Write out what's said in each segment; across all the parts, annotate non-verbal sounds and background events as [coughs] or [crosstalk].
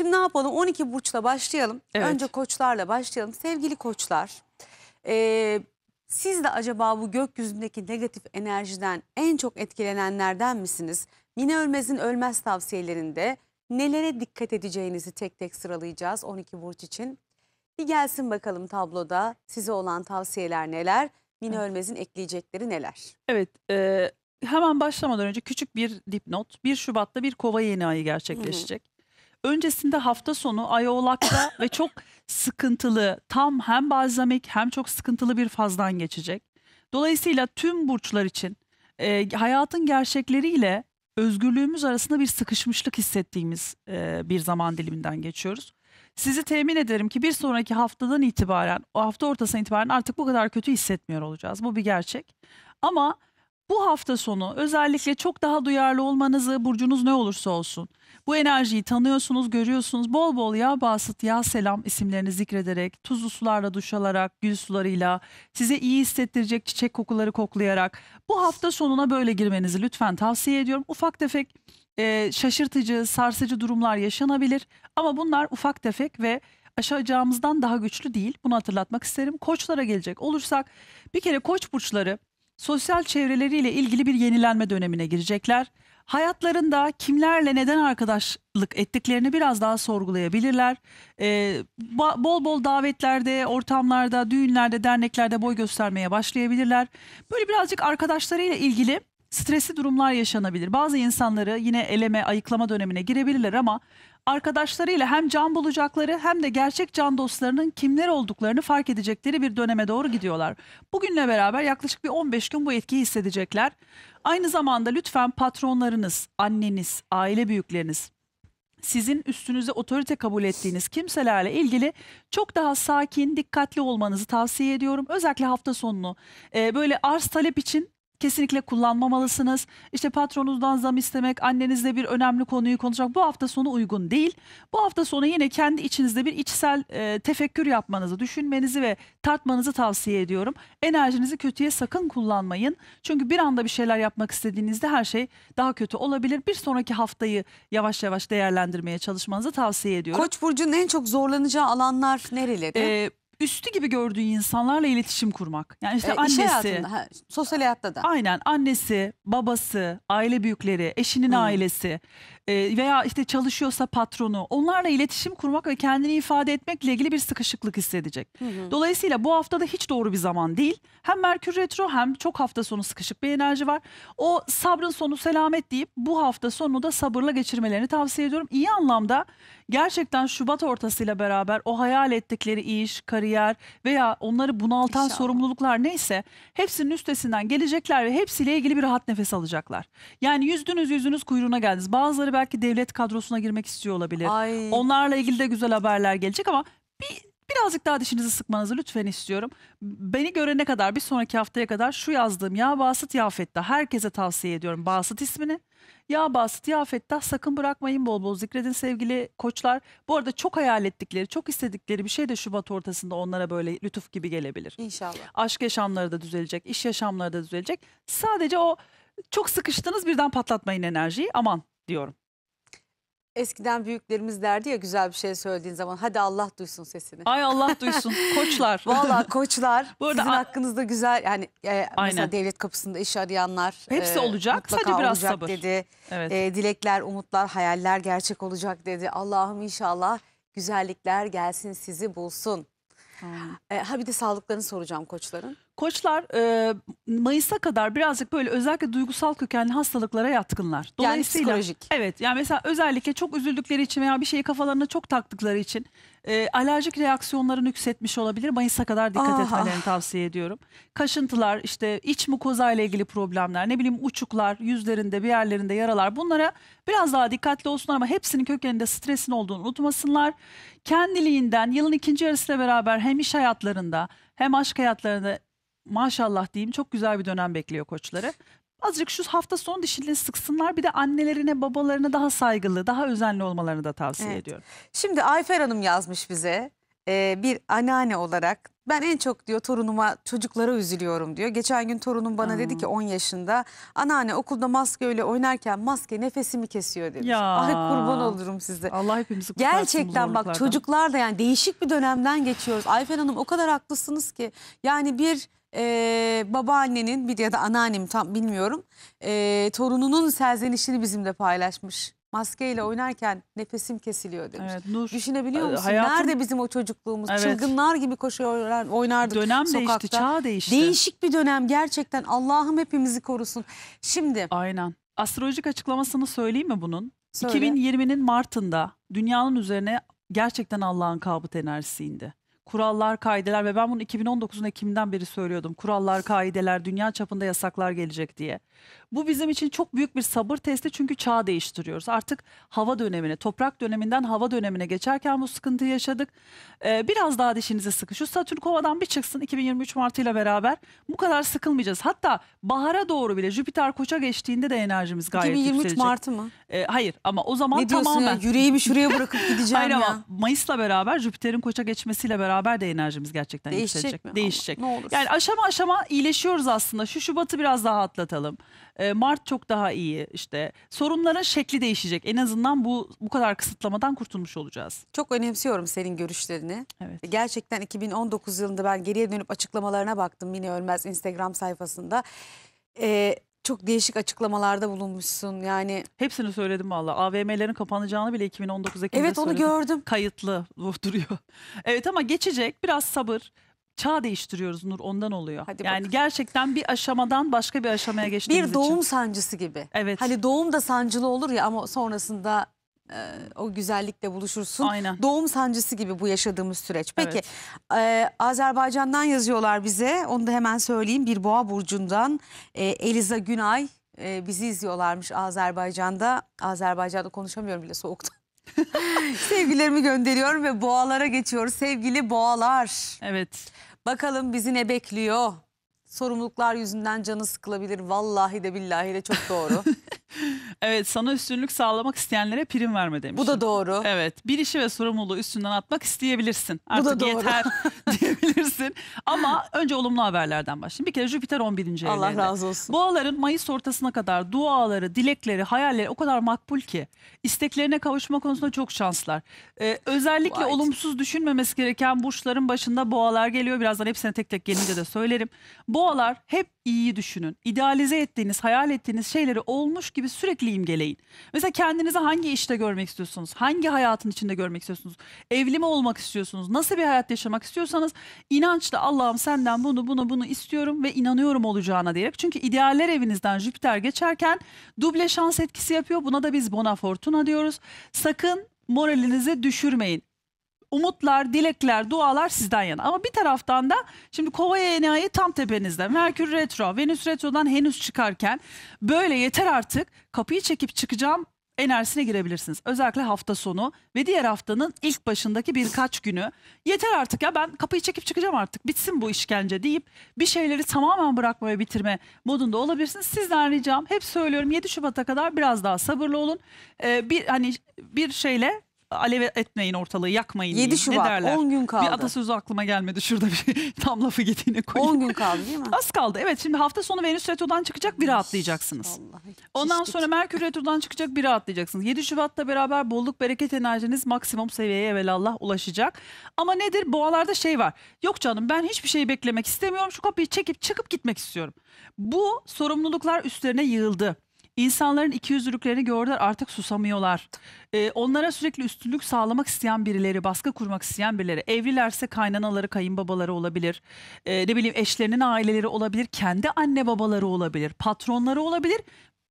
Şimdi ne yapalım? 12 burçla başlayalım. Evet. Önce koçlarla başlayalım. Sevgili koçlar, e, siz de acaba bu gökyüzündeki negatif enerjiden en çok etkilenenlerden misiniz? Mine Ölmez'in Ölmez tavsiyelerinde nelere dikkat edeceğinizi tek tek sıralayacağız 12 burç için. Bir gelsin bakalım tabloda size olan tavsiyeler neler? Mine evet. Ölmez'in ekleyecekleri neler? Evet, e, hemen başlamadan önce küçük bir dipnot. 1 Şubat'ta bir kova yeni ayı gerçekleşecek. Hı hı. Öncesinde hafta sonu Ay [coughs] ve çok sıkıntılı tam hem balzamik hem çok sıkıntılı bir fazdan geçecek. Dolayısıyla tüm burçlar için e, hayatın gerçekleriyle özgürlüğümüz arasında bir sıkışmışlık hissettiğimiz e, bir zaman diliminden geçiyoruz. Sizi temin ederim ki bir sonraki haftadan itibaren, o hafta ortasından itibaren artık bu kadar kötü hissetmiyor olacağız. Bu bir gerçek. Ama bu hafta sonu özellikle çok daha duyarlı olmanızı burcunuz ne olursa olsun. Bu enerjiyi tanıyorsunuz, görüyorsunuz. Bol bol ya basit ya selam isimlerini zikrederek, tuzlu sularla duş alarak, gül sularıyla, size iyi hissettirecek çiçek kokuları koklayarak bu hafta sonuna böyle girmenizi lütfen tavsiye ediyorum. Ufak tefek e, şaşırtıcı, sarsıcı durumlar yaşanabilir ama bunlar ufak tefek ve aşacağımızdan daha güçlü değil. Bunu hatırlatmak isterim. Koçlara gelecek olursak bir kere koç burçları sosyal çevreleriyle ilgili bir yenilenme dönemine girecekler. Hayatlarında kimlerle neden arkadaşlık ettiklerini biraz daha sorgulayabilirler. Ee, bol bol davetlerde, ortamlarda, düğünlerde, derneklerde boy göstermeye başlayabilirler. Böyle birazcık arkadaşlarıyla ilgili stresli durumlar yaşanabilir. Bazı insanları yine eleme, ayıklama dönemine girebilirler ama arkadaşlarıyla hem can bulacakları hem de gerçek can dostlarının kimler olduklarını fark edecekleri bir döneme doğru gidiyorlar. Bugünle beraber yaklaşık bir 15 gün bu etkiyi hissedecekler. Aynı zamanda lütfen patronlarınız, anneniz, aile büyükleriniz sizin üstünüze otorite kabul ettiğiniz kimselerle ilgili çok daha sakin, dikkatli olmanızı tavsiye ediyorum. Özellikle hafta sonunu böyle arz talep için kesinlikle kullanmamalısınız. İşte patronunuzdan zam istemek, annenizle bir önemli konuyu konuşmak bu hafta sonu uygun değil. Bu hafta sonu yine kendi içinizde bir içsel e, tefekkür yapmanızı, düşünmenizi ve tartmanızı tavsiye ediyorum. Enerjinizi kötüye sakın kullanmayın. Çünkü bir anda bir şeyler yapmak istediğinizde her şey daha kötü olabilir. Bir sonraki haftayı yavaş yavaş değerlendirmeye çalışmanızı tavsiye ediyorum. Koç burcunun en çok zorlanacağı alanlar nereleri? Ee, üstü gibi gördüğü insanlarla iletişim kurmak. Yani işte E, iş annesi, hayatında, ha, sosyal hayatta da. aynen annesi, babası, aile büyükleri, eşinin hmm. ailesi, ee, veya işte çalışıyorsa patronu onlarla iletişim kurmak ve kendini ifade etmekle ilgili bir sıkışıklık hissedecek. Hı hı. Dolayısıyla bu haftada hiç doğru bir zaman değil. Hem Merkür Retro hem çok hafta sonu sıkışık bir enerji var. O sabrın sonu selamet deyip bu hafta sonunu da sabırla geçirmelerini tavsiye ediyorum. İyi anlamda gerçekten Şubat ortasıyla beraber o hayal ettikleri iş, kariyer veya onları bunaltan İnşallah. sorumluluklar neyse hepsinin üstesinden gelecekler ve hepsiyle ilgili bir rahat nefes alacaklar. Yani yüzdünüz yüzünüz kuyruğuna geldiniz. Bazıları çocukları belki devlet kadrosuna girmek istiyor olabilir. Ay. Onlarla ilgili de güzel haberler gelecek ama bir birazcık daha dişinizi sıkmanızı lütfen istiyorum. Beni görene kadar bir sonraki haftaya kadar şu yazdığım Ya Basit Ya herkese tavsiye ediyorum Basit ismini. Ya Basit Ya sakın bırakmayın bol bol zikredin sevgili koçlar. Bu arada çok hayal ettikleri çok istedikleri bir şey de Şubat ortasında onlara böyle lütuf gibi gelebilir. İnşallah. Aşk yaşamları da düzelecek iş yaşamları da düzelecek. Sadece o çok sıkıştınız birden patlatmayın enerjiyi aman diyorum. Eskiden büyüklerimiz derdi ya güzel bir şey söylediğin zaman hadi Allah duysun sesini. Ay Allah [laughs] duysun koçlar. Valla koçlar Bu sizin hakkınızda güzel yani e, mesela devlet kapısında iş arayanlar. Hepsi e, olacak sadece biraz olacak sabır. Dedi. Evet. E, dilekler, umutlar, hayaller gerçek olacak dedi. Allah'ım inşallah güzellikler gelsin sizi bulsun. Hmm. E, ha bir de sağlıklarını soracağım koçların. Koçlar e, Mayıs'a kadar birazcık böyle özellikle duygusal kökenli hastalıklara yatkınlar. Yani psikolojik. Evet yani mesela özellikle çok üzüldükleri için veya bir şeyi kafalarına çok taktıkları için e, alerjik reaksiyonların yükseltmiş olabilir. Mayıs'a kadar dikkat Aha. etmelerini tavsiye ediyorum. Kaşıntılar, işte iç mukoza ile ilgili problemler, ne bileyim uçuklar, yüzlerinde, bir yerlerinde yaralar. Bunlara biraz daha dikkatli olsunlar ama hepsinin kökeninde stresin olduğunu unutmasınlar. Kendiliğinden yılın ikinci yarısıyla beraber hem iş hayatlarında hem aşk hayatlarında maşallah diyeyim çok güzel bir dönem bekliyor koçları. Azıcık şu hafta son dişini sıksınlar. Bir de annelerine, babalarına daha saygılı, daha özenli olmalarını da tavsiye evet. ediyorum. Şimdi Ayfer Hanım yazmış bize. E, bir anneanne olarak ben en çok diyor torunuma çocuklara üzülüyorum diyor. Geçen gün torunum bana hmm. dedi ki 10 yaşında anneanne okulda maskeyle oynarken maske nefesimi kesiyor demiş. Ya. Ay kurban olurum size. Allah hepimizi kurtarsın Gerçekten bak çocuklar da yani değişik bir dönemden geçiyoruz. Ayfer Hanım o kadar haklısınız ki yani bir e, babaannenin bir ya da anneannem tam bilmiyorum e, torununun serzenişini bizimle paylaşmış. Maskeyle oynarken nefesim kesiliyor demiş. Evet, Nur, Düşünebiliyor musun? hayatım- Nerede bizim o çocukluğumuz? Evet. Çılgınlar gibi koşuyor oynardık Dönem sokakta. değişti, çağ değişti. Değişik bir dönem gerçekten. Allah'ım hepimizi korusun. Şimdi Aynen. Astrolojik açıklamasını söyleyeyim mi bunun? söyle. 2020'nin Mart'ında dünyanın üzerine gerçekten Allah'ın kabut enerjisi indi kurallar, kaideler ve ben bunu 2019'un Ekim'den beri söylüyordum. Kurallar, kaideler, dünya çapında yasaklar gelecek diye. Bu bizim için çok büyük bir sabır testi çünkü çağ değiştiriyoruz. Artık hava dönemine, toprak döneminden hava dönemine geçerken bu sıkıntıyı yaşadık. Ee, biraz daha dişinize sıkın. Şu Satürn kovadan bir çıksın 2023 Martı ile beraber. Bu kadar sıkılmayacağız. Hatta bahara doğru bile Jüpiter koça geçtiğinde de enerjimiz gayet 2023 yükselecek. 2023 Martı mı? Ee, hayır ama o zaman tamamen. Ne diyorsun ya yüreğimi şuraya bırakıp [laughs] gideceğim hayır, ya. ama Mayıs'la beraber Jüpiter'in koça geçmesiyle beraber beraber de enerjimiz gerçekten Değişecek yükselecek. mi? Değişecek. ne olur. Yani aşama aşama iyileşiyoruz aslında. Şu Şubat'ı biraz daha atlatalım. Ee, Mart çok daha iyi işte. Sorunların şekli değişecek. En azından bu bu kadar kısıtlamadan kurtulmuş olacağız. Çok önemsiyorum senin görüşlerini. Evet. E, gerçekten 2019 yılında ben geriye dönüp açıklamalarına baktım. Mine Ölmez Instagram sayfasında. Ee, çok değişik açıklamalarda bulunmuşsun. Yani Hepsini söyledim valla. AVM'lerin kapanacağını bile 2019 Ekim'de Evet, onu söyledim. gördüm. Kayıtlı duruyor. [laughs] Evet ama geçecek. Biraz sabır. Çağ değiştiriyoruz Nur ondan oluyor. Hadi yani bakalım. gerçekten bir aşamadan başka bir aşamaya geçtiğimiz için. bir için. doğum sancısı gibi. Evet. Hani doğum da sancılı olur ya ama sonrasında e, o güzellikle buluşursun. Aynen. Doğum sancısı gibi bu yaşadığımız süreç. Peki evet. e, Azerbaycan'dan yazıyorlar bize. Onu da hemen söyleyeyim. Bir boğa burcundan e, Eliza Günay e, bizi izliyorlarmış Azerbaycan'da. Azerbaycan'da konuşamıyorum bile soğukta. [laughs] Sevgilerimi gönderiyorum ve boğalara geçiyoruz. Sevgili boğalar. Evet. Bakalım bizi ne bekliyor? sorumluluklar yüzünden canı sıkılabilir. Vallahi de billahi de çok doğru. [laughs] evet sana üstünlük sağlamak isteyenlere prim verme demiş. Bu da doğru. Evet bir işi ve sorumluluğu üstünden atmak isteyebilirsin. Artık Bu da doğru. yeter [laughs] diyebilirsin. Ama önce olumlu haberlerden başlayayım. Bir kere Jüpiter 11. Allah razı olsun. Boğaların Mayıs ortasına kadar duaları, dilekleri, hayalleri o kadar makbul ki. isteklerine kavuşma konusunda çok şanslar. Ee, özellikle Vay. olumsuz düşünmemesi gereken burçların başında boğalar geliyor. Birazdan hepsine tek tek gelince de söylerim. Bu Boğalar hep iyiyi düşünün. İdealize ettiğiniz, hayal ettiğiniz şeyleri olmuş gibi sürekli imgeleyin. Mesela kendinizi hangi işte görmek istiyorsunuz? Hangi hayatın içinde görmek istiyorsunuz? Evli mi olmak istiyorsunuz? Nasıl bir hayat yaşamak istiyorsanız inançla Allah'ım senden bunu bunu bunu istiyorum ve inanıyorum olacağına diyerek. Çünkü idealler evinizden Jüpiter geçerken duble şans etkisi yapıyor. Buna da biz bona fortuna diyoruz. Sakın moralinizi düşürmeyin umutlar, dilekler, dualar sizden yana. Ama bir taraftan da şimdi Kovaya enayi tam tepenizde. Merkür retro, Venüs retrodan henüz çıkarken böyle yeter artık kapıyı çekip çıkacağım enerjisine girebilirsiniz. Özellikle hafta sonu ve diğer haftanın ilk başındaki birkaç günü. Yeter artık ya ben kapıyı çekip çıkacağım artık bitsin bu işkence deyip bir şeyleri tamamen bırakma ve bitirme modunda olabilirsiniz. Sizden ricam hep söylüyorum 7 Şubat'a kadar biraz daha sabırlı olun. Ee, bir hani bir şeyle alev etmeyin ortalığı yakmayın. 7 Şubat ne derler? 10 gün kaldı. Bir atasözü aklıma gelmedi şurada bir [laughs] tam lafı getiğine koyayım. 10 gün kaldı değil mi? Az kaldı evet şimdi hafta sonu Venüs Retro'dan çıkacak bir rahatlayacaksınız. Vallahi, Ondan sonra Merkür Retro'dan çıkacak bir rahatlayacaksınız. 7 Şubat'ta beraber bolluk bereket enerjiniz maksimum seviyeye evvelallah ulaşacak. Ama nedir boğalarda şey var yok canım ben hiçbir şeyi beklemek istemiyorum şu kapıyı çekip çıkıp gitmek istiyorum. Bu sorumluluklar üstlerine yığıldı. İnsanların ikiyüzlülüklerini gördüler artık susamıyorlar. Ee, onlara sürekli üstünlük sağlamak isteyen birileri, baskı kurmak isteyen birileri. Evlilerse kaynanaları, kayınbabaları olabilir. Ee, ne bileyim eşlerinin aileleri olabilir. Kendi anne babaları olabilir. Patronları olabilir.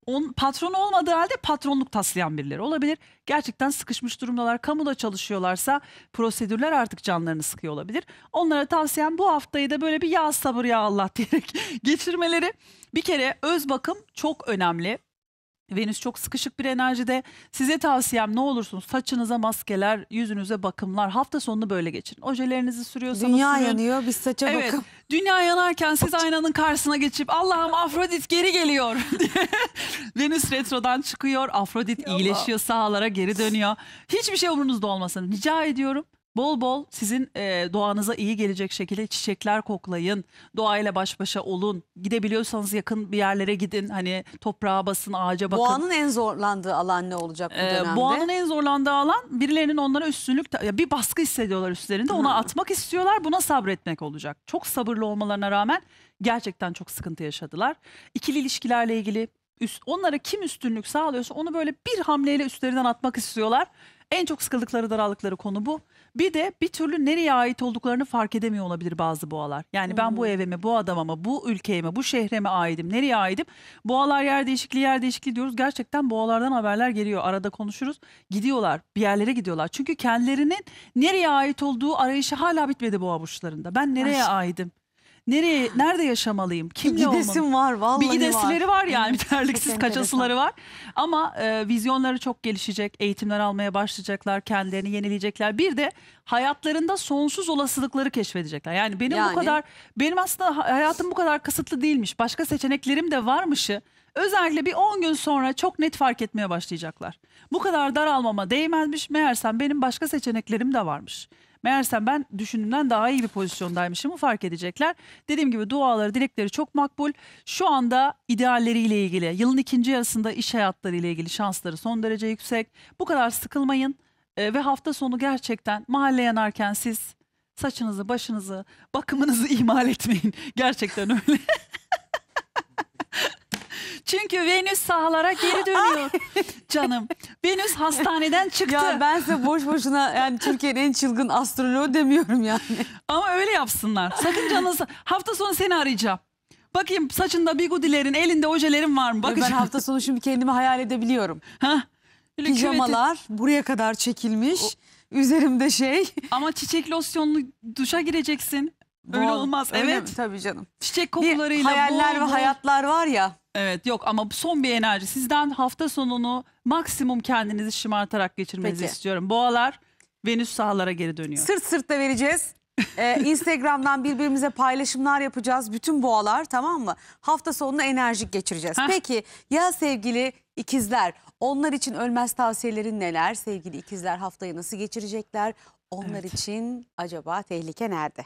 On, patron olmadığı halde patronluk taslayan birileri olabilir. Gerçekten sıkışmış durumdalar. Kamuda çalışıyorlarsa prosedürler artık canlarını sıkıyor olabilir. Onlara tavsiyem bu haftayı da böyle bir ya sabır ya Allah [laughs] diyerek geçirmeleri. Bir kere öz bakım çok önemli. Venüs çok sıkışık bir enerjide. Size tavsiyem ne olursunuz saçınıza maskeler, yüzünüze bakımlar. Hafta sonunu böyle geçirin. Ojelerinizi sürüyorsanız Dünya sürün. yanıyor biz saça evet, bakım. Dünya yanarken siz aynanın karşısına geçip Allah'ım Afrodit geri geliyor [laughs] diye. Venüs retrodan çıkıyor. Afrodit iyileşiyor sahalara geri dönüyor. Hiçbir şey umurunuzda olmasın. Rica ediyorum. Bol bol sizin e, doğanıza iyi gelecek şekilde çiçekler koklayın, doğayla baş başa olun. Gidebiliyorsanız yakın bir yerlere gidin, hani toprağa basın, ağaca bakın. Boğanın en zorlandığı alan ne olacak bu Ee, dönemde? boğanın en zorlandığı alan birilerinin onlara üstünlük, ya bir baskı hissediyorlar üstlerinde. Ona atmak istiyorlar, buna sabretmek olacak. Çok sabırlı olmalarına rağmen gerçekten çok sıkıntı yaşadılar. İkili ilişkilerle ilgili üst, onlara kim üstünlük sağlıyorsa onu böyle bir hamleyle üstlerinden atmak istiyorlar. En çok sıkıldıkları daraldıkları konu bu. Bir de bir türlü nereye ait olduklarını fark edemiyor olabilir bazı boğalar. Yani ben bu hmm. eve mi, bu adama mı, bu ülkeye mi, bu şehre mi aidim, nereye aidim? Boğalar yer değişikliği, yer değişikliği diyoruz. Gerçekten boğalardan haberler geliyor. Arada konuşuruz. Gidiyorlar, bir yerlere gidiyorlar. Çünkü kendilerinin nereye ait olduğu arayışı hala bitmedi boğa burçlarında. Ben nereye aidim? Nereye, nerede yaşamalıyım? Kimle olmalıyım? Gidesim var vallahi Bir gidesileri var, var yani terliksiz kaçasıları var. Ama e, vizyonları çok gelişecek. Eğitimler almaya başlayacaklar. Kendilerini yenileyecekler. Bir de hayatlarında sonsuz olasılıkları keşfedecekler. Yani benim yani... bu kadar benim aslında hayatım bu kadar kısıtlı değilmiş. Başka seçeneklerim de varmışı özellikle bir 10 gün sonra çok net fark etmeye başlayacaklar. Bu kadar daralmama değmezmiş meğersem benim başka seçeneklerim de varmış. Meğersem ben düşündüğümden daha iyi bir pozisyondaymışım. fark edecekler. Dediğim gibi duaları, dilekleri çok makbul. Şu anda idealleriyle ilgili, yılın ikinci yarısında iş hayatları ile ilgili şansları son derece yüksek. Bu kadar sıkılmayın e, ve hafta sonu gerçekten mahalle yanarken siz saçınızı, başınızı, bakımınızı [laughs] ihmal etmeyin. Gerçekten öyle. Çünkü Venüs sahalara geri dönüyor canım. Venüs hastaneden çıktı. Ya ben size boş boşuna yani Türkiye'nin en çılgın astroloğu demiyorum yani. Ama öyle yapsınlar. Sakın canınızı. Hafta sonu seni arayacağım. Bakayım saçında bigudilerin, elinde ojelerin var mı? Bakacağım. Ben hafta sonu şimdi kendimi hayal edebiliyorum. Hah. Pijamalar küveti. buraya kadar çekilmiş. O... Üzerimde şey. Ama çiçek losyonlu duşa gireceksin. Öyle olmaz. Öyle evet. Mi? Tabii canım. Çiçek kokularıyla bir hayaller bol, bol. ve hayatlar var ya. Evet yok ama son bir enerji. Sizden hafta sonunu maksimum kendinizi şımartarak geçirmenizi Peki. istiyorum. Boğalar Venüs sahalara geri dönüyor. Sırt sırtta vereceğiz. ee, [laughs] Instagram'dan birbirimize paylaşımlar yapacağız. Bütün boğalar tamam mı? Hafta sonunu enerjik geçireceğiz. Heh. Peki ya sevgili ikizler? Onlar için ölmez tavsiyelerin neler? Sevgili ikizler haftayı nasıl geçirecekler? Onlar evet. için acaba tehlike nerede?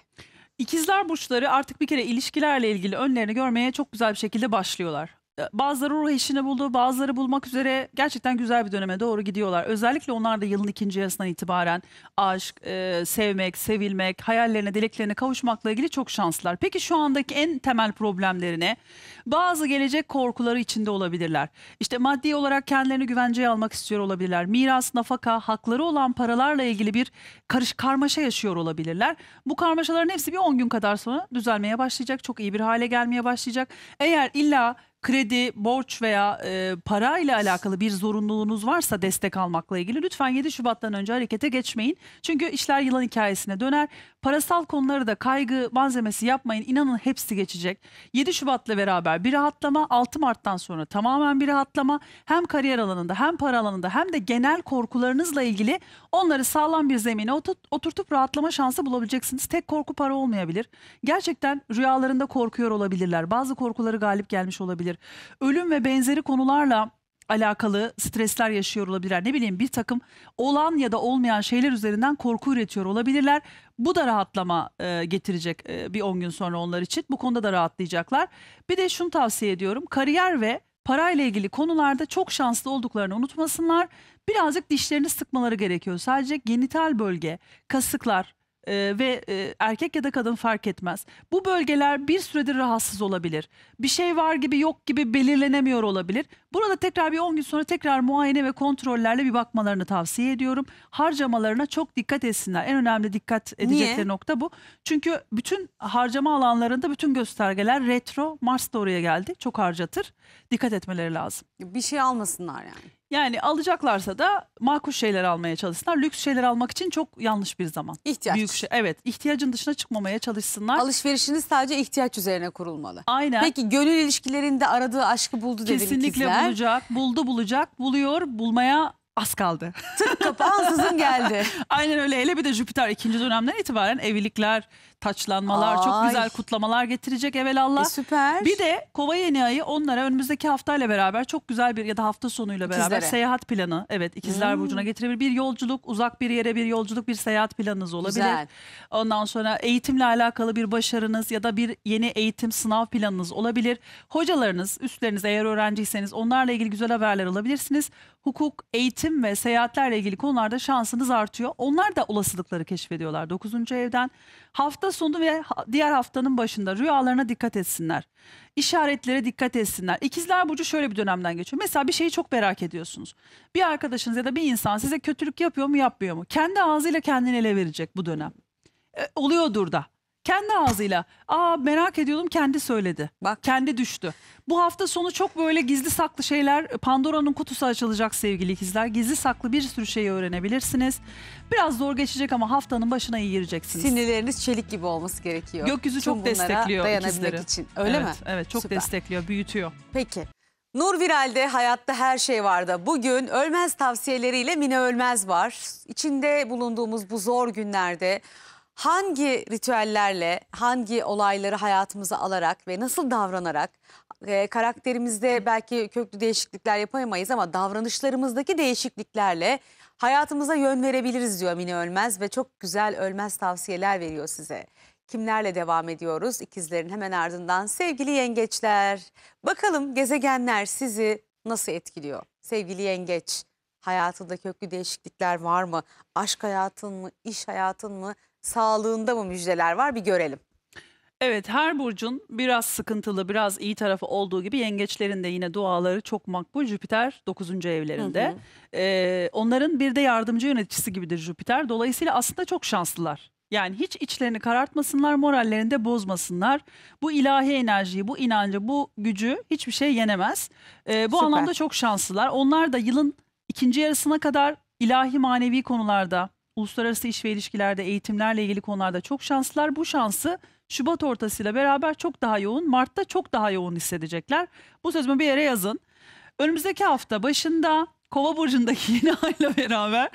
İkizler burçları artık bir kere ilişkilerle ilgili önlerini görmeye çok güzel bir şekilde başlıyorlar. Ee, bazıları ruh eşini buldu, bazıları bulmak üzere gerçekten güzel bir döneme doğru gidiyorlar. Özellikle onlar da yılın ikinci yarısından itibaren aşk, e, sevmek, sevilmek, hayallerine, dileklerine kavuşmakla ilgili çok şanslılar. Peki şu andaki en temel problemlerine bazı gelecek korkuları içinde olabilirler. İşte maddi olarak kendilerini güvenceye almak istiyor olabilirler. Miras, nafaka, hakları olan paralarla ilgili bir karış karmaşa yaşıyor olabilirler. Bu karmaşaların hepsi bir 10 gün kadar sonra düzelmeye başlayacak. Çok iyi bir hale gelmeye başlayacak. Eğer illa kredi, borç veya e, para ile alakalı bir zorunluluğunuz varsa destek almakla ilgili lütfen 7 Şubat'tan önce harekete geçmeyin. Çünkü işler yılan hikayesine döner. Parasal konuları da kaygı malzemesi yapmayın. İnanın hepsi geçecek. 7 Şubat'la beraber bir rahatlama, 6 Mart'tan sonra tamamen bir rahatlama. Hem kariyer alanında hem para alanında hem de genel korkularınızla ilgili onları sağlam bir zemine otur oturtup rahatlama şansı bulabileceksiniz. Tek korku para olmayabilir. Gerçekten rüyalarında korkuyor olabilirler. Bazı korkuları galip gelmiş olabilir. Ölüm ve benzeri konularla alakalı stresler yaşıyor olabilirler. Ne bileyim bir takım olan ya da olmayan şeyler üzerinden korku üretiyor olabilirler. Bu da rahatlama e, getirecek e, bir 10 gün sonra onlar için. Bu konuda da rahatlayacaklar. Bir de şunu tavsiye ediyorum. Kariyer ve parayla ilgili konularda çok şanslı olduklarını unutmasınlar. Birazcık dişlerini sıkmaları gerekiyor. Sadece genital bölge, kasıklar, ee, ve e, erkek ya da kadın fark etmez. Bu bölgeler bir süredir rahatsız olabilir. Bir şey var gibi yok gibi belirlenemiyor olabilir. Burada tekrar bir 10 gün sonra tekrar muayene ve kontrollerle bir bakmalarını tavsiye ediyorum. Harcamalarına çok dikkat etsinler. En önemli dikkat edecekleri Niye? nokta bu. Çünkü bütün harcama alanlarında bütün göstergeler retro. Mars da oraya geldi. Çok harcatır. Dikkat etmeleri lazım. Bir şey almasınlar yani. Yani alacaklarsa da makul şeyler almaya çalışsınlar. Lüks şeyler almak için çok yanlış bir zaman. İhtiyaç. Büyük şey, evet ihtiyacın dışına çıkmamaya çalışsınlar. Alışverişiniz sadece ihtiyaç üzerine kurulmalı. Aynen. Peki gönül ilişkilerinde aradığı aşkı buldu dedin Kesinlikle ikizler. bulacak, buldu bulacak, buluyor, bulmaya az kaldı. Tık kapı [laughs] ansızın geldi. Aynen öyle. Hele bir de Jüpiter ikinci dönemden itibaren evlilikler, taçlanmalar, Ay. çok güzel kutlamalar getirecek evelallah. E, süper. Bir de Kova Yeni Ayı onlara önümüzdeki haftayla beraber çok güzel bir ya da hafta sonuyla beraber İkizlere. seyahat planı. Evet ikizler hmm. Burcu'na getirebilir. Bir yolculuk, uzak bir yere bir yolculuk, bir seyahat planınız olabilir. Güzel. Ondan sonra eğitimle alakalı bir başarınız ya da bir yeni eğitim sınav planınız olabilir. Hocalarınız, üstleriniz eğer öğrenciyseniz onlarla ilgili güzel haberler alabilirsiniz. Hukuk, eğitim ve seyahatlerle ilgili konularda şansınız artıyor. Onlar da olasılıkları keşfediyorlar 9. evden. Hafta Sonunda ve diğer haftanın başında rüyalarına dikkat etsinler. İşaretlere dikkat etsinler. İkizler Burcu şöyle bir dönemden geçiyor. Mesela bir şeyi çok merak ediyorsunuz. Bir arkadaşınız ya da bir insan size kötülük yapıyor mu yapmıyor mu? Kendi ağzıyla kendini ele verecek bu dönem. E, oluyordur da. Kendi ağzıyla. Aa merak ediyordum kendi söyledi. Bak. Kendi düştü. Bu hafta sonu çok böyle gizli saklı şeyler Pandora'nın kutusu açılacak sevgili ikizler. Gizli saklı bir sürü şeyi öğrenebilirsiniz. Biraz zor geçecek ama haftanın başına iyi gireceksiniz. Sinirleriniz çelik gibi olması gerekiyor. Gökyüzü Tüm çok destekliyor dayanabilmek için. Öyle evet, mi? Evet çok Süper. destekliyor, büyütüyor. Peki. Nur Viral'de hayatta her şey vardı. Bugün ölmez tavsiyeleriyle Mine Ölmez var. İçinde bulunduğumuz bu zor günlerde hangi ritüellerle, hangi olayları hayatımıza alarak ve nasıl davranarak e, karakterimizde belki köklü değişiklikler yapamayız ama davranışlarımızdaki değişikliklerle hayatımıza yön verebiliriz diyor Mine Ölmez ve çok güzel ölmez tavsiyeler veriyor size. Kimlerle devam ediyoruz? İkizlerin hemen ardından sevgili yengeçler. Bakalım gezegenler sizi nasıl etkiliyor? Sevgili yengeç hayatında köklü değişiklikler var mı? Aşk hayatın mı, iş hayatın mı, sağlığında mı müjdeler var bir görelim. Evet her burcun biraz sıkıntılı biraz iyi tarafı olduğu gibi yengeçlerin de yine duaları çok makbul Jüpiter 9. evlerinde. Hı hı. Ee, onların bir de yardımcı yöneticisi gibidir Jüpiter. Dolayısıyla aslında çok şanslılar. Yani hiç içlerini karartmasınlar, morallerini de bozmasınlar. Bu ilahi enerjiyi, bu inancı, bu gücü hiçbir şey yenemez. Ee, bu Süper. anlamda çok şanslılar. Onlar da yılın ikinci yarısına kadar ilahi manevi konularda Uluslararası iş ve ilişkilerde eğitimlerle ilgili konularda çok şanslılar. Bu şansı Şubat ortasıyla beraber çok daha yoğun, Mart'ta çok daha yoğun hissedecekler. Bu sözümü bir yere yazın. Önümüzdeki hafta başında Kova burcundaki [laughs] yeni ayla beraber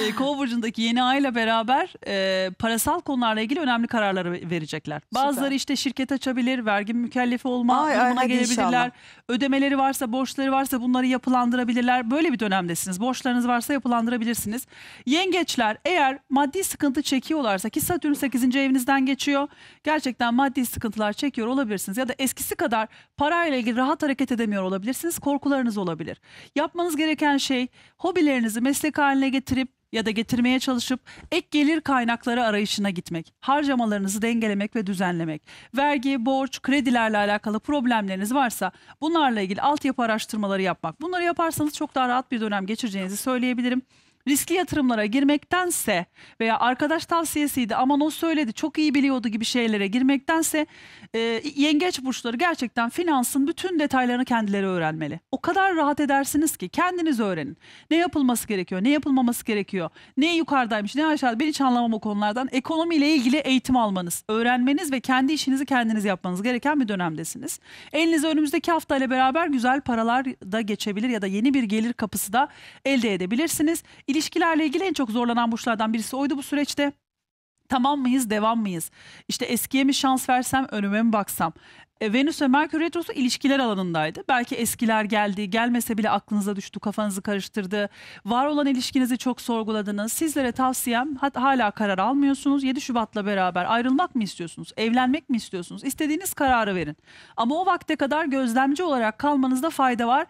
e, Kova burcundaki yeni ayla beraber e, parasal konularla ilgili önemli kararları verecekler. Bazıları Süper. işte şirket açabilir, vergi mükellefi olma ay, durumuna ay, gelebilirler. Inşallah. Ödemeleri varsa, borçları varsa bunları yapılandırabilirler. Böyle bir dönemdesiniz. Borçlarınız varsa yapılandırabilirsiniz. Yengeçler eğer maddi sıkıntı çekiyorlarsa ki Satürn 8. evinizden geçiyor. Gerçekten maddi sıkıntılar çekiyor olabilirsiniz ya da eskisi kadar parayla ilgili rahat hareket edemiyor olabilirsiniz. Korkularınız olabilir. Yapmanız gereken gereken şey hobilerinizi meslek haline getirip ya da getirmeye çalışıp ek gelir kaynakları arayışına gitmek, harcamalarınızı dengelemek ve düzenlemek, vergi, borç, kredilerle alakalı problemleriniz varsa bunlarla ilgili altyapı araştırmaları yapmak. Bunları yaparsanız çok daha rahat bir dönem geçireceğinizi söyleyebilirim riskli yatırımlara girmektense veya arkadaş tavsiyesiydi aman o söyledi çok iyi biliyordu gibi şeylere girmektense e, yengeç burçları gerçekten finansın bütün detaylarını kendileri öğrenmeli. O kadar rahat edersiniz ki kendiniz öğrenin. Ne yapılması gerekiyor, ne yapılmaması gerekiyor, ne yukarıdaymış, ne aşağıda ben hiç anlamam o konulardan. Ekonomiyle ilgili eğitim almanız, öğrenmeniz ve kendi işinizi kendiniz yapmanız gereken bir dönemdesiniz. Elinize önümüzdeki hafta ile beraber güzel paralar da geçebilir ya da yeni bir gelir kapısı da elde edebilirsiniz. İlişkilerle ilgili en çok zorlanan burçlardan birisi oydu bu süreçte. Tamam mıyız, devam mıyız? İşte eskiye mi şans versem, önüme mi baksam? E, Venüs ve Merkür Retrosu ilişkiler alanındaydı. Belki eskiler geldi, gelmese bile aklınıza düştü, kafanızı karıştırdı. Var olan ilişkinizi çok sorguladınız. Sizlere tavsiyem hala karar almıyorsunuz. 7 Şubat'la beraber ayrılmak mı istiyorsunuz, evlenmek mi istiyorsunuz? İstediğiniz kararı verin. Ama o vakte kadar gözlemci olarak kalmanızda fayda var.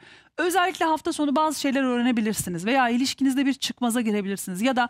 Özellikle hafta sonu bazı şeyler öğrenebilirsiniz veya ilişkinizde bir çıkmaza girebilirsiniz ya da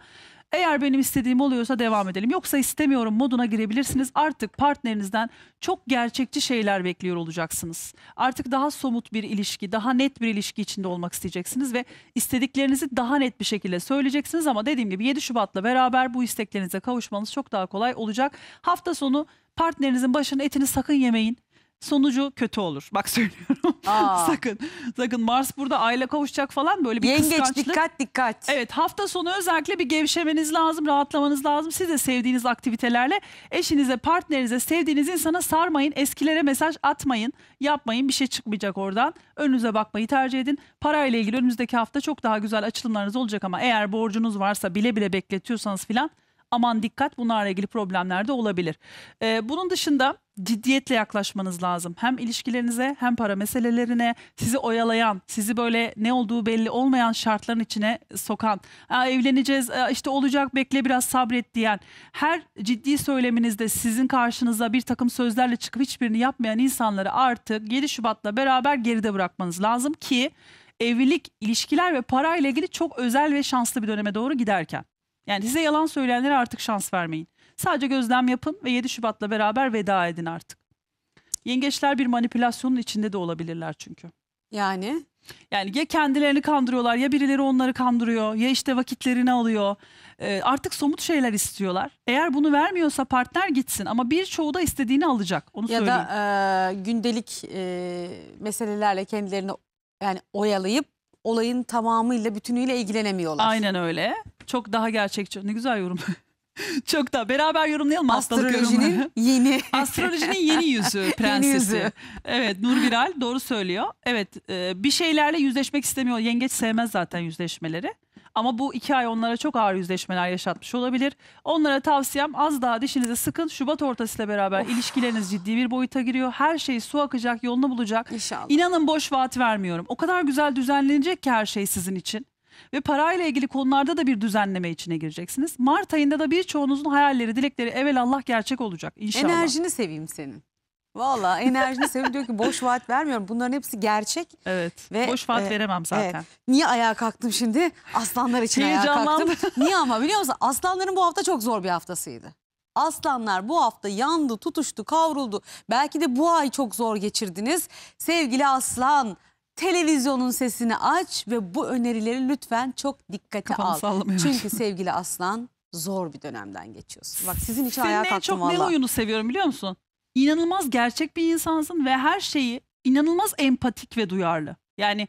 eğer benim istediğim oluyorsa devam edelim. Yoksa istemiyorum moduna girebilirsiniz. Artık partnerinizden çok gerçekçi şeyler bekliyor olacaksınız. Artık daha somut bir ilişki, daha net bir ilişki içinde olmak isteyeceksiniz ve istediklerinizi daha net bir şekilde söyleyeceksiniz ama dediğim gibi 7 Şubat'la beraber bu isteklerinize kavuşmanız çok daha kolay olacak. Hafta sonu partnerinizin başının etini sakın yemeyin sonucu kötü olur. Bak [laughs] söylüyorum. Aa. sakın. Sakın Mars burada ayla kavuşacak falan böyle bir Yengeç, kıskançlık. Yengeç dikkat dikkat. Evet hafta sonu özellikle bir gevşemeniz lazım, rahatlamanız lazım. Siz de sevdiğiniz aktivitelerle eşinize, partnerinize, sevdiğiniz insana sarmayın. Eskilere mesaj atmayın. Yapmayın bir şey çıkmayacak oradan. Önünüze bakmayı tercih edin. Parayla ilgili önümüzdeki hafta çok daha güzel açılımlarınız olacak ama eğer borcunuz varsa bile bile bekletiyorsanız filan aman dikkat bunlarla ilgili problemler de olabilir. Ee, bunun dışında ciddiyetle yaklaşmanız lazım. Hem ilişkilerinize hem para meselelerine sizi oyalayan, sizi böyle ne olduğu belli olmayan şartların içine sokan, evleneceğiz işte olacak bekle biraz sabret diyen, her ciddi söyleminizde sizin karşınıza bir takım sözlerle çıkıp hiçbirini yapmayan insanları artık 7 Şubat'la beraber geride bırakmanız lazım ki evlilik, ilişkiler ve parayla ilgili çok özel ve şanslı bir döneme doğru giderken. Yani size yalan söyleyenlere artık şans vermeyin. Sadece gözlem yapın ve 7 Şubat'la beraber veda edin artık. Yengeçler bir manipülasyonun içinde de olabilirler çünkü. Yani? Yani ya kendilerini kandırıyorlar ya birileri onları kandırıyor ya işte vakitlerini alıyor. Ee, artık somut şeyler istiyorlar. Eğer bunu vermiyorsa partner gitsin ama birçoğu da istediğini alacak onu ya söyleyeyim. da e, gündelik e, meselelerle kendilerini yani oyalayıp olayın tamamıyla bütünüyle ilgilenemiyorlar. Aynen öyle. Çok daha gerçekçi. Ne güzel yorum. [laughs] Çok da beraber yorumlayalım Astrolojinin [laughs] yeni. Astrolojinin yeni yüzü [laughs] prensesi. yüzü. Evet Nur Viral doğru söylüyor. Evet e, bir şeylerle yüzleşmek istemiyor. Yengeç sevmez zaten yüzleşmeleri. Ama bu iki ay onlara çok ağır yüzleşmeler yaşatmış olabilir. Onlara tavsiyem az daha dişinize sıkın. Şubat ortasıyla beraber ilişkileriniz ciddi bir boyuta giriyor. Her şey su akacak, yolunu bulacak. İnşallah. İnanın boş vaat vermiyorum. O kadar güzel düzenlenecek ki her şey sizin için ve parayla ilgili konularda da bir düzenleme içine gireceksiniz. Mart ayında da birçoğunuzun hayalleri, dilekleri Allah gerçek olacak inşallah. Enerjini seveyim senin. Valla enerjini seveyim diyor ki boş vaat vermiyorum. Bunların hepsi gerçek. Evet. Ve, boş vaat e, veremem zaten. Evet. Niye ayağa kalktım şimdi? Aslanlar için ayağa kalktım. Niye ama biliyor musun? Aslanların bu hafta çok zor bir haftasıydı. Aslanlar bu hafta yandı, tutuştu, kavruldu. Belki de bu ay çok zor geçirdiniz. Sevgili aslan, televizyonun sesini aç ve bu önerileri lütfen çok dikkate Kafamı al. Çünkü [laughs] sevgili Aslan zor bir dönemden geçiyorsun. Bak sizin için Senin ayağa kalktım çok valla. çok ne oyunu seviyorum biliyor musun? İnanılmaz gerçek bir insansın ve her şeyi inanılmaz empatik ve duyarlı. Yani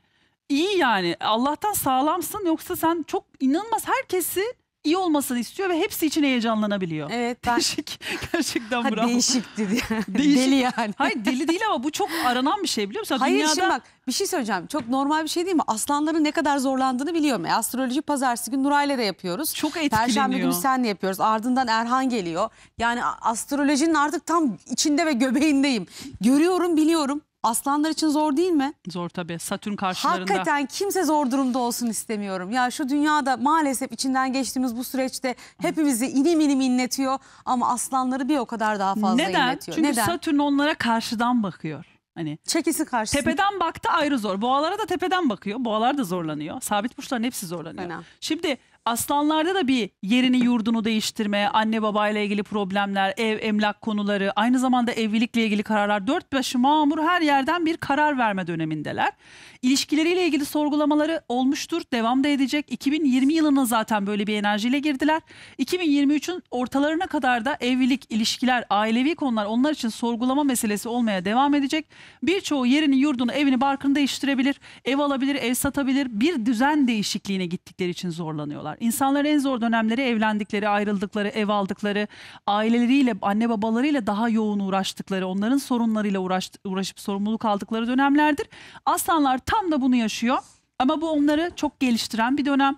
iyi yani Allah'tan sağlamsın yoksa sen çok inanılmaz herkesi iyi olmasını istiyor ve hepsi için heyecanlanabiliyor. Evet. [laughs] Ben... Değişik. Gerçekten ha, bravo. Değişikti diye. Değişik. [laughs] Deli yani. Hayır deli değil ama bu çok aranan bir şey biliyor musun? Hayır Dünyada... şimdi bak bir şey söyleyeceğim. Çok normal bir şey değil mi? Aslanların ne kadar zorlandığını biliyorum. E, astroloji pazartesi gün Nuray'la da yapıyoruz. Çok etkileniyor. Perşembe günü senle yapıyoruz. Ardından Erhan geliyor. Yani astrolojinin artık tam içinde ve göbeğindeyim. Görüyorum biliyorum. Aslanlar için zor değil mi? Zor tabii. Satürn karşılarında. Hakikaten kimse zor durumda olsun istemiyorum. Ya şu dünyada maalesef içinden geçtiğimiz bu süreçte hepimizi inim inim inletiyor ama aslanları bir o kadar daha fazla Neden? inletiyor. Çünkü Neden? Satürn onlara karşıdan bakıyor. Hani Çekisi karşısında. Tepeden baktı ayrı zor. Boğalara da tepeden bakıyor. Boğalar da zorlanıyor. Sabit burçların hepsi zorlanıyor. Fena. Şimdi Aslanlarda da bir yerini yurdunu değiştirme, anne babayla ilgili problemler, ev emlak konuları, aynı zamanda evlilikle ilgili kararlar. Dört başı mamur her yerden bir karar verme dönemindeler. İlişkileriyle ilgili sorgulamaları olmuştur, devam da edecek. 2020 yılına zaten böyle bir enerjiyle girdiler. 2023'ün ortalarına kadar da evlilik, ilişkiler, ailevi konular onlar için sorgulama meselesi olmaya devam edecek. Birçoğu yerini, yurdunu, evini, barkını değiştirebilir. Ev alabilir, ev satabilir. Bir düzen değişikliğine gittikleri için zorlanıyorlar yaşıyorlar. İnsanlar en zor dönemleri evlendikleri, ayrıldıkları, ev aldıkları, aileleriyle, anne babalarıyla daha yoğun uğraştıkları, onların sorunlarıyla uğraş, uğraşıp sorumluluk aldıkları dönemlerdir. Aslanlar tam da bunu yaşıyor ama bu onları çok geliştiren bir dönem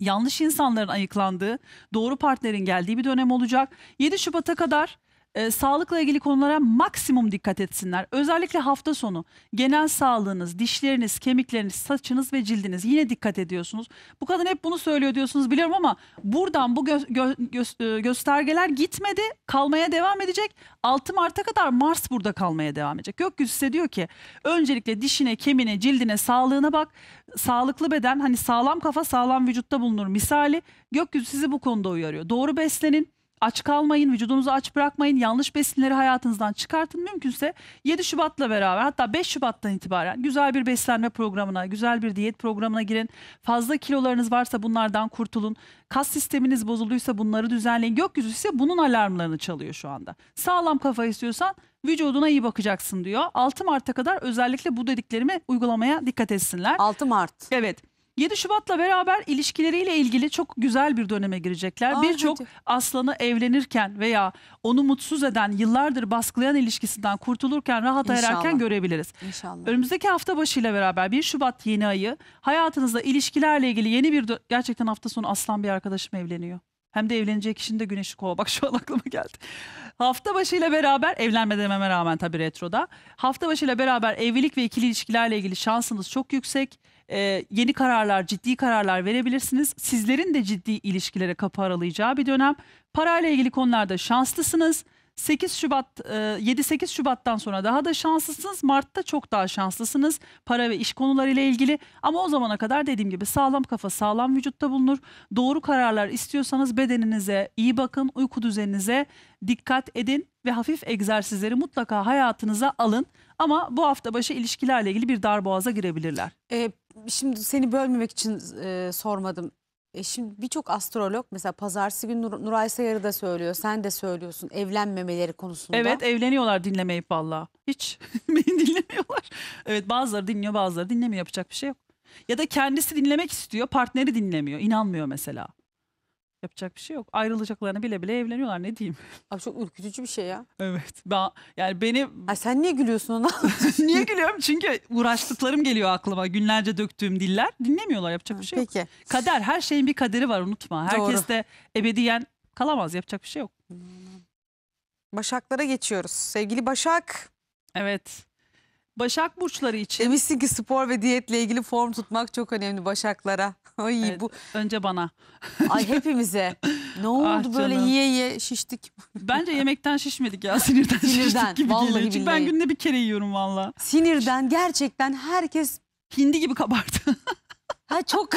yanlış insanların ayıklandığı, doğru partnerin geldiği bir dönem olacak. 7 Şubat'a kadar e, sağlıkla ilgili konulara maksimum dikkat etsinler. Özellikle hafta sonu genel sağlığınız, dişleriniz, kemikleriniz, saçınız ve cildiniz yine dikkat ediyorsunuz. Bu kadın hep bunu söylüyor diyorsunuz biliyorum ama buradan bu gö gö gö e, göstergeler gitmedi, kalmaya devam edecek. 6 Mart'a kadar Mars burada kalmaya devam edecek. Gökyüzü size diyor ki öncelikle dişine, kemine, cildine, sağlığına bak. Sağlıklı beden hani sağlam kafa sağlam vücutta bulunur misali. Gökyüzü sizi bu konuda uyarıyor. Doğru beslenin aç kalmayın, vücudunuzu aç bırakmayın, yanlış besinleri hayatınızdan çıkartın. Mümkünse 7 Şubat'la beraber hatta 5 Şubat'tan itibaren güzel bir beslenme programına, güzel bir diyet programına girin. Fazla kilolarınız varsa bunlardan kurtulun. Kas sisteminiz bozulduysa bunları düzenleyin. Gökyüzü ise bunun alarmlarını çalıyor şu anda. Sağlam kafa istiyorsan vücuduna iyi bakacaksın diyor. 6 Mart'a kadar özellikle bu dediklerimi uygulamaya dikkat etsinler. 6 Mart. Evet. 7 Şubat'la beraber ilişkileriyle ilgili çok güzel bir döneme girecekler. Aa, Birçok aslanı evlenirken veya onu mutsuz eden, yıllardır baskılayan ilişkisinden kurtulurken rahat İnşallah. ererken görebiliriz. İnşallah. Önümüzdeki hafta başıyla beraber 1 Şubat yeni ayı hayatınızda ilişkilerle ilgili yeni bir gerçekten hafta sonu aslan bir arkadaşım evleniyor. Hem de evlenecek kişinin de güneşi kova. Bak şu an aklıma geldi. Hafta başıyla beraber evlenme dememe rağmen tabii retroda. Hafta başıyla beraber evlilik ve ikili ilişkilerle ilgili şansınız çok yüksek e, yeni kararlar, ciddi kararlar verebilirsiniz. Sizlerin de ciddi ilişkilere kapı aralayacağı bir dönem. Parayla ilgili konularda şanslısınız. 8 Şubat 7-8 e, Şubat'tan sonra daha da şanslısınız. Mart'ta çok daha şanslısınız para ve iş konularıyla ilgili. Ama o zamana kadar dediğim gibi sağlam kafa sağlam vücutta bulunur. Doğru kararlar istiyorsanız bedeninize iyi bakın, uyku düzeninize dikkat edin ve hafif egzersizleri mutlaka hayatınıza alın. Ama bu hafta başı ilişkilerle ilgili bir darboğaza girebilirler. Ee, şimdi seni bölmemek için e, sormadım. E şimdi birçok astrolog mesela pazartesi gün Nur Nuray Sayarı da söylüyor. Sen de söylüyorsun evlenmemeleri konusunda. Evet evleniyorlar dinlemeyip valla. Hiç [laughs] beni dinlemiyorlar. Evet bazıları dinliyor bazıları dinlemiyor yapacak bir şey yok. Ya da kendisi dinlemek istiyor partneri dinlemiyor inanmıyor mesela. Yapacak bir şey yok. Ayrılacaklarını bile bile evleniyorlar ne diyeyim. [laughs] Abi çok ürkütücü bir şey ya. Evet. Ben, yani beni Ay sen niye gülüyorsun ona? [laughs] niye gülüyorum? Çünkü uğraştıklarım geliyor aklıma. Günlerce döktüğüm diller. Dinlemiyorlar yapacak bir şey yok. Peki. Kader her şeyin bir kaderi var unutma. Herkes de ebediyen kalamaz yapacak bir şey yok. Başaklara geçiyoruz. Sevgili Başak. Evet. Başak burçları için. Demişsin ki spor ve diyetle ilgili form tutmak çok önemli başaklara. [laughs] Ay Evet, bu Önce bana. ay hepimize. [laughs] Ne oldu Ah böyle canım. yiye yiye şiştik. Bence yemekten şişmedik ya sinirden, Sinirden, [laughs] şiştik gibi vallahi geliyor. Çünkü ben billahi. günde bir kere yiyorum valla. Sinirden gerçekten herkes Hindi gibi kabardı. Ha, çok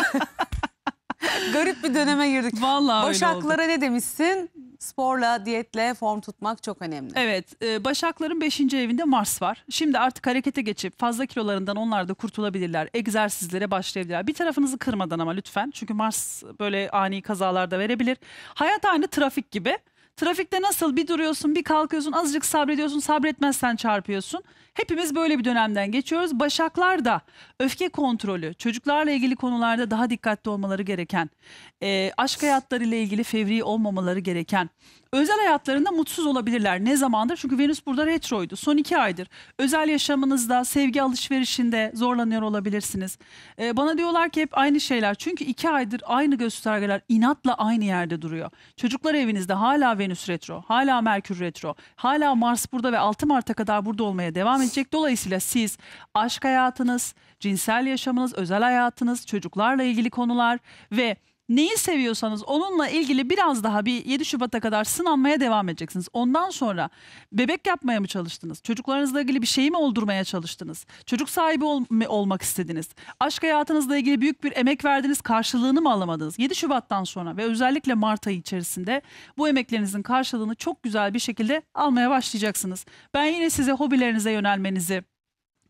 [laughs] Garip bir döneme girdik. Vallahi Başaklara ne demişsin? Sporla, diyetle form tutmak çok önemli. Evet, e, Başakların 5. evinde Mars var. Şimdi artık harekete geçip fazla kilolarından onlar da kurtulabilirler. Egzersizlere başlayabilirler. Bir tarafınızı kırmadan ama lütfen. Çünkü Mars böyle ani kazalarda verebilir. Hayat aynı trafik gibi. Trafikte nasıl bir duruyorsun, bir kalkıyorsun, azıcık sabrediyorsun, sabretmezsen çarpıyorsun. Hepimiz böyle bir dönemden geçiyoruz. Başaklar da öfke kontrolü, çocuklarla ilgili konularda daha dikkatli olmaları gereken, e, aşk hayatlarıyla ilgili fevri olmamaları gereken, Özel hayatlarında mutsuz olabilirler. Ne zamandır? Çünkü Venüs burada retroydu. Son iki aydır. Özel yaşamınızda, sevgi alışverişinde zorlanıyor olabilirsiniz. Ee, bana diyorlar ki hep aynı şeyler. Çünkü iki aydır aynı göstergeler inatla aynı yerde duruyor. Çocuklar evinizde hala Venüs retro, hala Merkür retro, hala Mars burada ve 6 Mart'a kadar burada olmaya devam edecek. Dolayısıyla siz aşk hayatınız, cinsel yaşamınız, özel hayatınız, çocuklarla ilgili konular ve neyi seviyorsanız onunla ilgili biraz daha bir 7 Şubat'a kadar sınanmaya devam edeceksiniz. Ondan sonra bebek yapmaya mı çalıştınız? Çocuklarınızla ilgili bir şeyi mi oldurmaya çalıştınız? Çocuk sahibi ol olmak istediniz? Aşk hayatınızla ilgili büyük bir emek verdiniz, karşılığını mı alamadınız? 7 Şubat'tan sonra ve özellikle Mart ayı içerisinde bu emeklerinizin karşılığını çok güzel bir şekilde almaya başlayacaksınız. Ben yine size hobilerinize yönelmenizi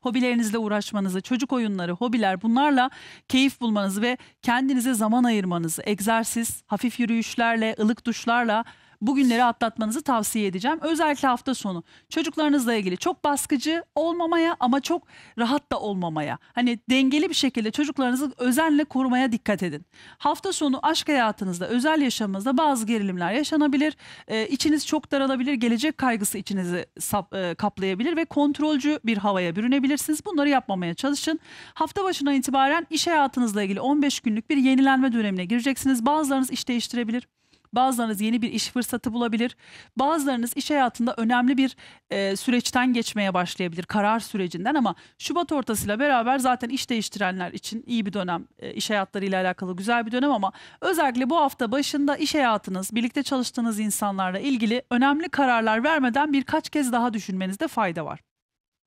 hobilerinizle uğraşmanızı, çocuk oyunları, hobiler bunlarla keyif bulmanızı ve kendinize zaman ayırmanızı, egzersiz, hafif yürüyüşlerle, ılık duşlarla bugünleri atlatmanızı tavsiye edeceğim. Özellikle hafta sonu çocuklarınızla ilgili çok baskıcı olmamaya ama çok rahat da olmamaya. Hani dengeli bir şekilde çocuklarınızı özenle korumaya dikkat edin. Hafta sonu aşk hayatınızda, özel yaşamınızda bazı gerilimler yaşanabilir. E, içiniz çok daralabilir, gelecek kaygısı içinizi sap, e, kaplayabilir ve kontrolcü bir havaya bürünebilirsiniz. Bunları yapmamaya çalışın. Hafta başına itibaren iş hayatınızla ilgili 15 günlük bir yenilenme dönemine gireceksiniz. Bazılarınız iş değiştirebilir. Bazılarınız yeni bir iş fırsatı bulabilir. Bazılarınız iş hayatında önemli bir e, süreçten geçmeye başlayabilir. Karar sürecinden ama Şubat ortasıyla beraber zaten iş değiştirenler için iyi bir dönem. E, iş hayatlarıyla alakalı güzel bir dönem ama özellikle bu hafta başında iş hayatınız, birlikte çalıştığınız insanlarla ilgili önemli kararlar vermeden birkaç kez daha düşünmenizde fayda var.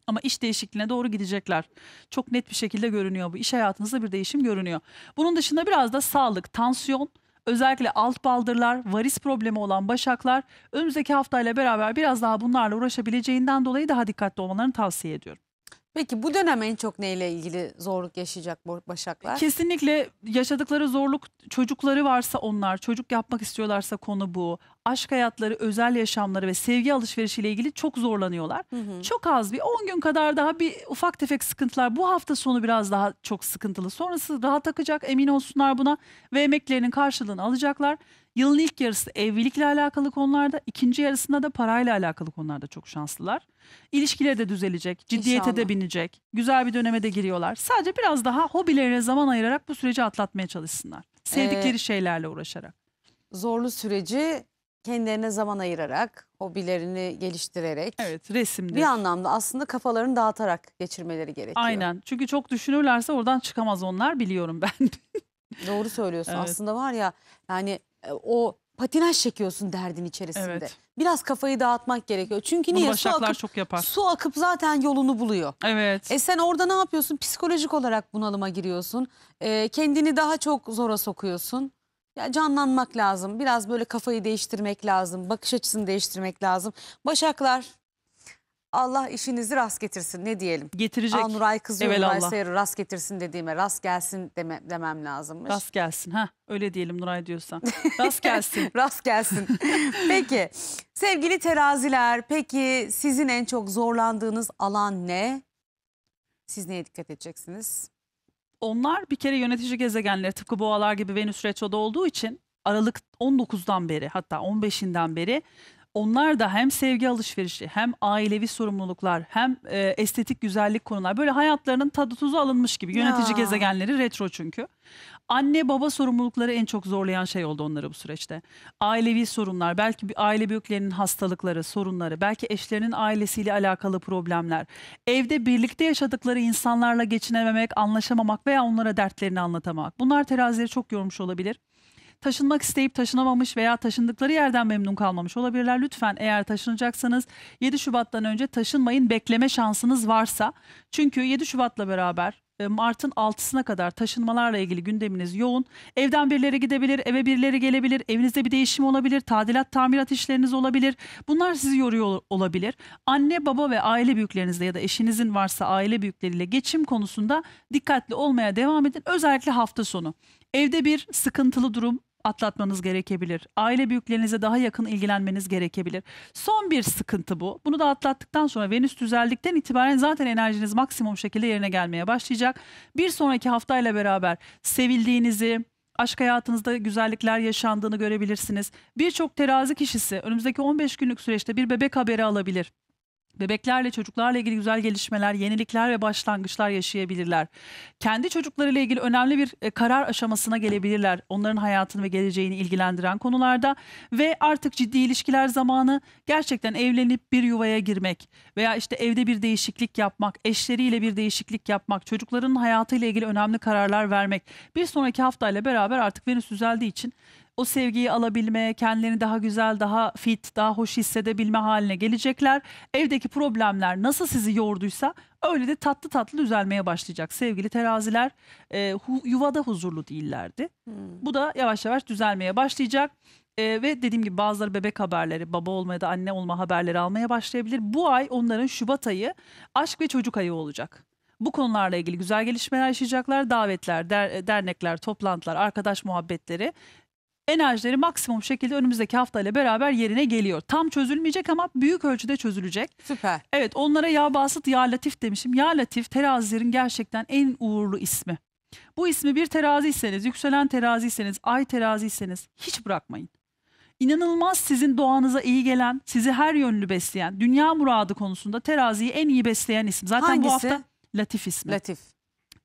Ama iş değişikliğine doğru gidecekler. Çok net bir şekilde görünüyor bu. İş hayatınızda bir değişim görünüyor. Bunun dışında biraz da sağlık, tansiyon Özellikle alt baldırlar, varis problemi olan başaklar önümüzdeki haftayla beraber biraz daha bunlarla uğraşabileceğinden dolayı daha dikkatli olmalarını tavsiye ediyorum. Peki bu dönem en çok neyle ilgili zorluk yaşayacak başaklar? Kesinlikle yaşadıkları zorluk çocukları varsa onlar, çocuk yapmak istiyorlarsa konu bu aşk hayatları, özel yaşamları ve sevgi alışverişiyle ilgili çok zorlanıyorlar. Hı hı. Çok az bir 10 gün kadar daha bir ufak tefek sıkıntılar. Bu hafta sonu biraz daha çok sıkıntılı. Sonrası rahat akacak emin olsunlar buna ve emeklerinin karşılığını alacaklar. Yılın ilk yarısı evlilikle alakalı konularda, ikinci yarısında da parayla alakalı konularda çok şanslılar. İlişkileri de düzelecek, ciddiyete İnşallah. de binecek, güzel bir döneme de giriyorlar. Sadece biraz daha hobilerine zaman ayırarak bu süreci atlatmaya çalışsınlar. Sevdikleri ee, şeylerle uğraşarak. Zorlu süreci kendilerine zaman ayırarak, hobilerini geliştirerek Evet resimdir. bir anlamda aslında kafalarını dağıtarak geçirmeleri gerekiyor. Aynen. Çünkü çok düşünürlerse oradan çıkamaz onlar biliyorum ben. [laughs] Doğru söylüyorsun. Evet. Aslında var ya yani e, o patinaj çekiyorsun derdin içerisinde. Evet. Biraz kafayı dağıtmak gerekiyor. Çünkü Bunu niye su başaklar akıp, çok yapar. su akıp zaten yolunu buluyor. Evet. E sen orada ne yapıyorsun? Psikolojik olarak bunalıma giriyorsun. E, kendini daha çok zora sokuyorsun. Ya canlanmak lazım. Biraz böyle kafayı değiştirmek lazım. Bakış açısını değiştirmek lazım. Başaklar Allah işinizi rast getirsin ne diyelim. Getirecek. Anuray kızı Evel Nuray Allah. Sayar'ı rast getirsin dediğime rast gelsin deme, demem lazımmış. Rast gelsin ha öyle diyelim Nuray diyorsan. Rast gelsin. [laughs] rast gelsin. peki sevgili teraziler peki sizin en çok zorlandığınız alan ne? Siz neye dikkat edeceksiniz? onlar bir kere yönetici gezegenleri tıpkı boğalar gibi Venüs Retro'da olduğu için Aralık 19'dan beri hatta 15'inden beri onlar da hem sevgi alışverişi hem ailevi sorumluluklar hem e, estetik güzellik konular böyle hayatlarının tadı tuzu alınmış gibi yönetici Ya. gezegenleri retro çünkü. Anne baba sorumlulukları en çok zorlayan şey oldu onları bu süreçte. Ailevi sorunlar, belki bir aile büyüklerinin hastalıkları, sorunları, belki eşlerinin ailesiyle alakalı problemler, evde birlikte yaşadıkları insanlarla geçinememek, anlaşamamak veya onlara dertlerini anlatamak. Bunlar terazileri çok yormuş olabilir taşınmak isteyip taşınamamış veya taşındıkları yerden memnun kalmamış olabilirler. Lütfen eğer taşınacaksanız 7 Şubat'tan önce taşınmayın bekleme şansınız varsa. Çünkü 7 Şubat'la beraber e, Mart'ın 6'sına kadar taşınmalarla ilgili gündeminiz yoğun. Evden birileri gidebilir, eve birileri gelebilir, evinizde bir değişim olabilir, tadilat, tamirat işleriniz olabilir. Bunlar sizi yoruyor olabilir. Anne, baba ve aile büyüklerinizle ya da eşinizin varsa aile büyükleriyle geçim konusunda dikkatli olmaya devam edin. Özellikle hafta sonu. Evde bir sıkıntılı durum, atlatmanız gerekebilir. Aile büyüklerinize daha yakın ilgilenmeniz gerekebilir. Son bir sıkıntı bu. Bunu da atlattıktan sonra Venüs düzeldikten itibaren zaten enerjiniz maksimum şekilde yerine gelmeye başlayacak. Bir sonraki haftayla beraber sevildiğinizi, aşk hayatınızda güzellikler yaşandığını görebilirsiniz. Birçok terazi kişisi önümüzdeki 15 günlük süreçte bir bebek haberi alabilir bebeklerle çocuklarla ilgili güzel gelişmeler, yenilikler ve başlangıçlar yaşayabilirler. Kendi çocuklarıyla ilgili önemli bir e, karar aşamasına gelebilirler. Onların hayatını ve geleceğini ilgilendiren konularda ve artık ciddi ilişkiler zamanı gerçekten evlenip bir yuvaya girmek veya işte evde bir değişiklik yapmak, eşleriyle bir değişiklik yapmak, çocukların hayatıyla ilgili önemli kararlar vermek. Bir sonraki haftayla beraber artık Venüs düzeldiği için o sevgiyi alabilme, kendilerini daha güzel, daha fit, daha hoş hissedebilme haline gelecekler. Evdeki problemler nasıl sizi yorduysa öyle de tatlı tatlı düzelmeye başlayacak. Sevgili teraziler e, hu, yuvada huzurlu değillerdi. Hmm. Bu da yavaş yavaş düzelmeye başlayacak. Ee, ve dediğim gibi bazıları bebek haberleri, baba olmaya da anne olma haberleri almaya başlayabilir. Bu ay onların Şubat ayı aşk ve çocuk ayı olacak. Bu konularla ilgili güzel gelişmeler yaşayacaklar. Davetler, der, dernekler, toplantılar, arkadaş muhabbetleri enerjileri maksimum şekilde önümüzdeki hafta ile beraber yerine geliyor. Tam çözülmeyecek ama büyük ölçüde çözülecek. Süper. Evet onlara ya basit ya latif demişim. Yağ latif terazilerin gerçekten en uğurlu ismi. Bu ismi bir teraziyseniz, yükselen teraziyseniz, ay teraziyseniz hiç bırakmayın. İnanılmaz sizin doğanıza iyi gelen, sizi her yönlü besleyen, dünya muradı konusunda teraziyi en iyi besleyen isim. Zaten Hangisi? bu hafta Latif ismi. Latif.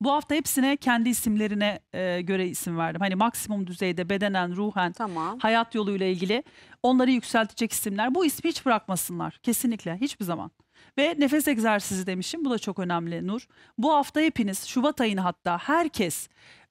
Bu hafta hepsine kendi isimlerine e, göre isim verdim. Hani maksimum düzeyde bedenen, ruhen, Tamam. hayat yoluyla ilgili onları yükseltecek isimler. Bu ismi hiç bırakmasınlar kesinlikle hiçbir zaman. Ve nefes egzersizi demişim bu da çok önemli Nur. Bu hafta hepiniz Şubat ayını hatta herkes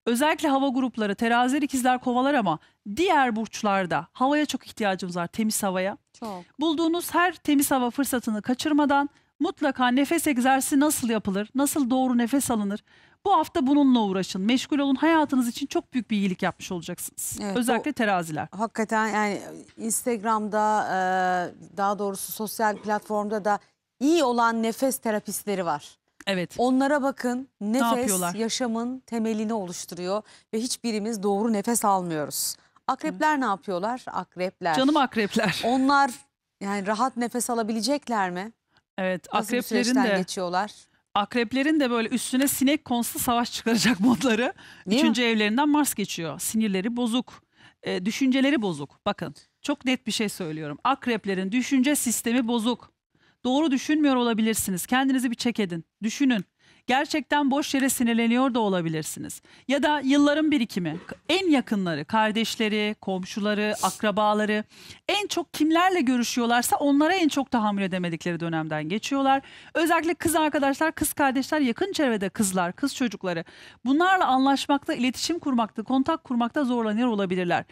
özellikle hava grupları teraziler ikizler kovalar ama diğer burçlarda havaya çok ihtiyacımız var temiz havaya. Çok. Bulduğunuz her temiz hava fırsatını kaçırmadan mutlaka nefes egzersizi nasıl yapılır, nasıl doğru nefes alınır, bu hafta bununla uğraşın. Meşgul olun. Hayatınız için çok büyük bir iyilik yapmış olacaksınız. Evet, Özellikle o, teraziler. Hakikaten yani Instagram'da e, daha doğrusu sosyal platformda da iyi olan nefes terapistleri var. Evet. Onlara bakın nefes ne yaşamın temelini oluşturuyor ve hiçbirimiz doğru nefes almıyoruz. Akrepler Hı. ne yapıyorlar? Akrepler. Canım akrepler. [laughs] Onlar yani rahat nefes alabilecekler mi? Evet, Nasıl akreplerin de geçiyorlar. Akreplerin de böyle üstüne sinek konsa savaş çıkaracak [laughs] modları. Niye? Üçüncü evlerinden Mars geçiyor. Sinirleri bozuk. E, düşünceleri bozuk. Bakın çok net bir şey söylüyorum. Akreplerin düşünce sistemi bozuk. Doğru düşünmüyor olabilirsiniz. Kendinizi bir çek edin. Düşünün. Gerçekten boş yere sinirleniyor da olabilirsiniz. Ya da yılların birikimi. En yakınları, kardeşleri, komşuları, akrabaları en çok kimlerle görüşüyorlarsa onlara en çok tahammül edemedikleri dönemden geçiyorlar. Özellikle kız arkadaşlar, kız kardeşler, yakın çevrede kızlar, kız çocukları. Bunlarla anlaşmakta, iletişim kurmakta, kontak kurmakta zorlanıyor olabilirler.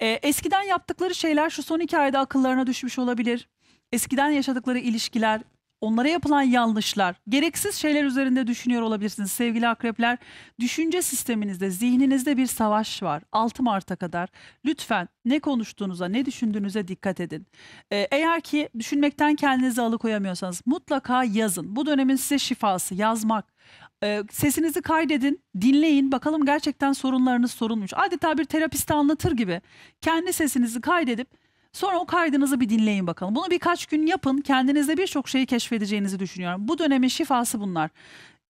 Ee, eskiden yaptıkları şeyler şu son iki ayda akıllarına düşmüş olabilir. Eskiden yaşadıkları ilişkiler, onlara yapılan yanlışlar, gereksiz şeyler üzerinde düşünüyor olabilirsiniz sevgili akrepler. Düşünce sisteminizde, zihninizde bir savaş var 6 Mart'a kadar. Lütfen ne konuştuğunuza, ne düşündüğünüze dikkat edin. Ee, eğer ki düşünmekten kendinizi alıkoyamıyorsanız mutlaka yazın. Bu dönemin size şifası yazmak. Ee, sesinizi kaydedin, dinleyin. Bakalım gerçekten sorunlarınız sorulmuş. Adeta bir terapiste anlatır gibi kendi sesinizi kaydedip Sonra o kaydınızı bir dinleyin bakalım. Bunu birkaç gün yapın. Kendinizde birçok şeyi keşfedeceğinizi düşünüyorum. Bu dönemin şifası bunlar.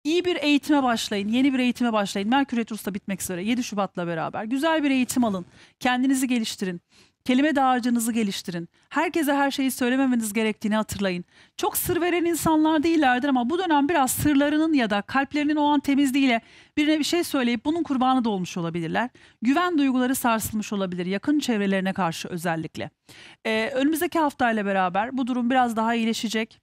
İyi bir eğitime başlayın. Yeni bir eğitime başlayın. Merkür Retrosu da bitmek üzere. 7 Şubat'la beraber. Güzel bir eğitim alın. Kendinizi geliştirin. Kelime dağarcığınızı geliştirin. Herkese her şeyi söylememeniz gerektiğini hatırlayın. Çok sır veren insanlar değillerdir ama bu dönem biraz sırlarının ya da kalplerinin o an temizliğiyle birine bir şey söyleyip bunun kurbanı da olmuş olabilirler. Güven duyguları sarsılmış olabilir yakın çevrelerine karşı özellikle. Ee, önümüzdeki haftayla beraber bu durum biraz daha iyileşecek.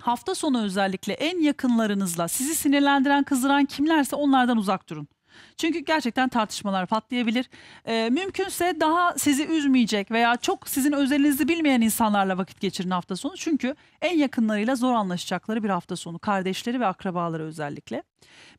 Hafta sonu özellikle en yakınlarınızla sizi sinirlendiren, kızdıran kimlerse onlardan uzak durun. Çünkü gerçekten tartışmalar patlayabilir. E, mümkünse daha sizi üzmeyecek veya çok sizin özelinizi bilmeyen insanlarla vakit geçirin hafta sonu. Çünkü en yakınlarıyla zor anlaşacakları bir hafta sonu. Kardeşleri ve akrabaları özellikle.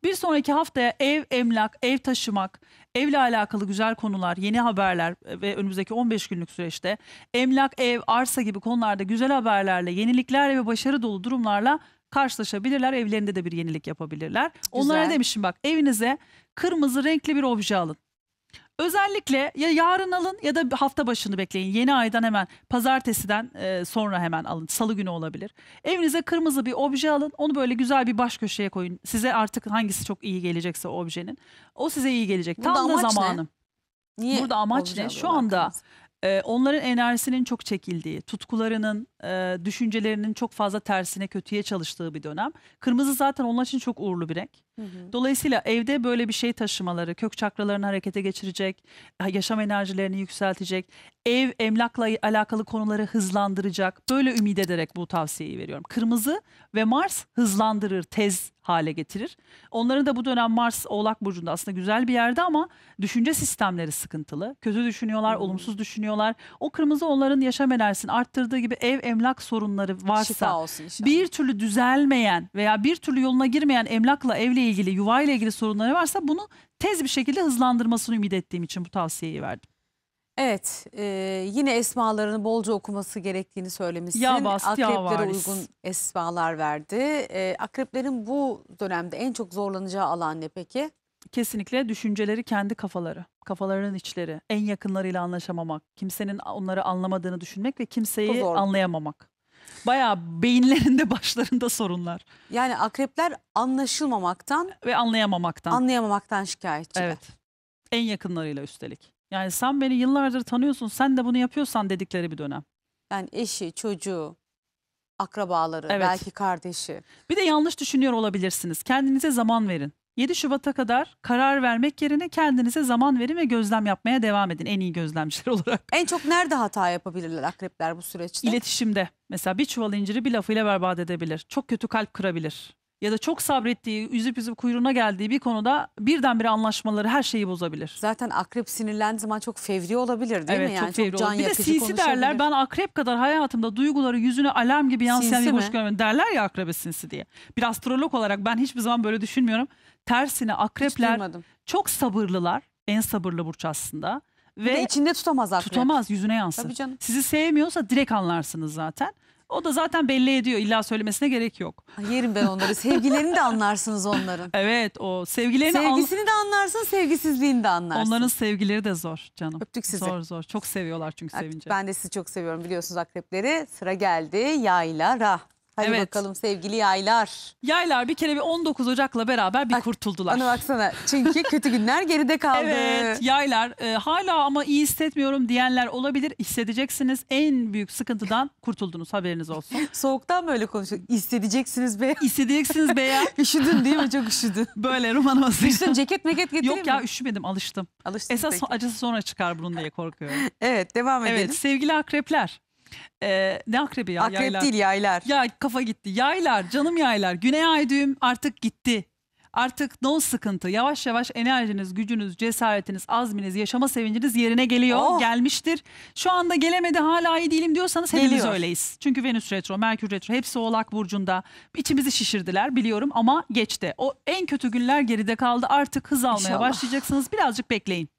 Bir sonraki haftaya ev emlak, ev taşımak, evle alakalı güzel konular, yeni haberler ve önümüzdeki 15 günlük süreçte emlak, ev, arsa gibi konularda güzel haberlerle, yeniliklerle ve başarı dolu durumlarla karşılaşabilirler. Evlerinde de bir yenilik yapabilirler. Onlara Güzel. demişim bak evinize kırmızı renkli bir obje alın. Özellikle ya yarın alın ya da hafta başını bekleyin. Yeni aydan hemen pazartesiden e, sonra hemen alın. Salı günü olabilir. Evinize kırmızı bir obje alın. Onu böyle güzel bir baş köşeye koyun. Size artık hangisi çok iyi gelecekse o objenin. O size iyi gelecek. Burada Tam da amaç ne? zamanı. Niye Burada amaç obje ne? Şu anda e, onların enerjisinin çok çekildiği, tutkularının, e, düşüncelerinin çok fazla tersine kötüye çalıştığı bir dönem. Kırmızı zaten onun için çok uğurlu bir renk. Hı hı. Dolayısıyla evde böyle bir şey taşımaları, kök çakralarını harekete geçirecek, yaşam enerjilerini yükseltecek, ev emlakla alakalı konuları hızlandıracak. Böyle ümit ederek bu tavsiyeyi veriyorum. Kırmızı ve Mars hızlandırır, tez hale getirir. Onların da bu dönem Mars Oğlak Burcu'nda aslında güzel bir yerde ama düşünce sistemleri sıkıntılı. Kötü düşünüyorlar, hmm. olumsuz düşünüyorlar. O kırmızı onların yaşam enerjisini arttırdığı gibi ev, ev emlak sorunları varsa bir türlü düzelmeyen veya bir türlü yoluna girmeyen emlakla evle ilgili yuva ile ilgili sorunları varsa bunu tez bir şekilde hızlandırmasını ümit ettiğim için bu tavsiyeyi verdim. Evet e, yine esmalarını bolca okuması gerektiğini söylemişsin. Ya bast, Akreplere ya uygun esmalar verdi. E, akreplerin bu dönemde en çok zorlanacağı alan ne peki? kesinlikle düşünceleri kendi kafaları, kafalarının içleri, en yakınlarıyla anlaşamamak, kimsenin onları anlamadığını düşünmek ve kimseyi anlayamamak. Bayağı beyinlerinde [laughs] başlarında sorunlar Yani akrepler anlaşılmamaktan, ve anlayamamaktan. anlayamamaktan şikayetçiler. Evet. En yakınlarıyla üstelik. Yani sen beni yıllardır tanıyorsun, sen de bunu yapıyorsan dedikleri bir dönem. Yani eşi, çocuğu, akrabaları, Evet. belki kardeşi. Bir de yanlış düşünüyor olabilirsiniz. Kendinize zaman verin. 7 Şubat'a kadar karar vermek yerine kendinize zaman verin ve gözlem yapmaya devam edin en iyi gözlemciler [laughs] olarak. En çok nerede hata yapabilirler akrepler bu süreçte? İletişimde. Mesela bir çuval inciri bir lafıyla berbat edebilir. Çok kötü kalp kırabilir ya da çok sabrettiği, üzüp üzüp kuyruğuna geldiği bir konuda birdenbire anlaşmaları her şeyi bozabilir. Zaten akrep sinirlendiği zaman çok fevri olabilir değil evet, mi? Evet çok, fevri çok Bir de sinsi derler ben akrep kadar hayatımda duyguları yüzüne alarm gibi yansıyan sinsi bir hoş görmedim. Derler ya akrebe sinsi diye. Bir astrolog olarak ben hiçbir zaman böyle düşünmüyorum. Tersine akrepler çok sabırlılar. En sabırlı burç aslında. Ve içinde tutamaz akrep. Tutamaz yüzüne yansır. Tabii canım. Sizi sevmiyorsa direkt anlarsınız zaten. O da zaten belli ediyor. İlla söylemesine gerek yok. Yerim ben onları. [laughs] Sevgilerini de anlarsınız onların. Evet o sevgilerini anla- Sevgisini de anlarsın, sevgisizliğini de anlarsın. Onların sevgileri de zor canım. Öptük sizi. Zor zor. Çok seviyorlar çünkü sevince. Ben de sizi çok seviyorum biliyorsunuz akrepleri. Sıra geldi yayla ra. Hadi evet. bakalım sevgili yaylar. Yaylar bir kere bir 19 Ocak'la beraber bir Bak, kurtuldular. Ana baksana çünkü [laughs] kötü günler geride kaldı. Evet yaylar e, hala ama iyi hissetmiyorum diyenler olabilir. Hissedeceksiniz en büyük sıkıntıdan kurtuldunuz haberiniz olsun. [laughs] Soğuktan böyle konuşuyor. Hissedeceksiniz be. Hissedeceksiniz be ya. [laughs] üşüdün değil mi çok üşüdün. Böyle roman olsun. Üşüdün ceket meket getireyim Yok mi? ya üşümedim alıştım. Alıştım Esas peki. acısı sonra çıkar bunun diye korkuyorum. evet devam edelim. Evet sevgili akrepler. Ee, ne akrebi ya? Akrep yaylar. değil yaylar. Ya kafa gitti. Yaylar, canım yaylar. Güney ay düğüm artık gitti. Artık no sıkıntı. Yavaş yavaş enerjiniz, gücünüz, cesaretiniz, azminiz, yaşama sevinciniz yerine geliyor. Oh. Gelmiştir. Şu anda gelemedi hala iyi değilim diyorsanız hepimiz Geliyor. öyleyiz. Çünkü Venüs retro, Merkür retro hepsi Oğlak Burcu'nda. İçimizi şişirdiler biliyorum ama geçti. O en kötü günler geride kaldı. Artık hız almaya İnşallah. başlayacaksınız. Birazcık bekleyin.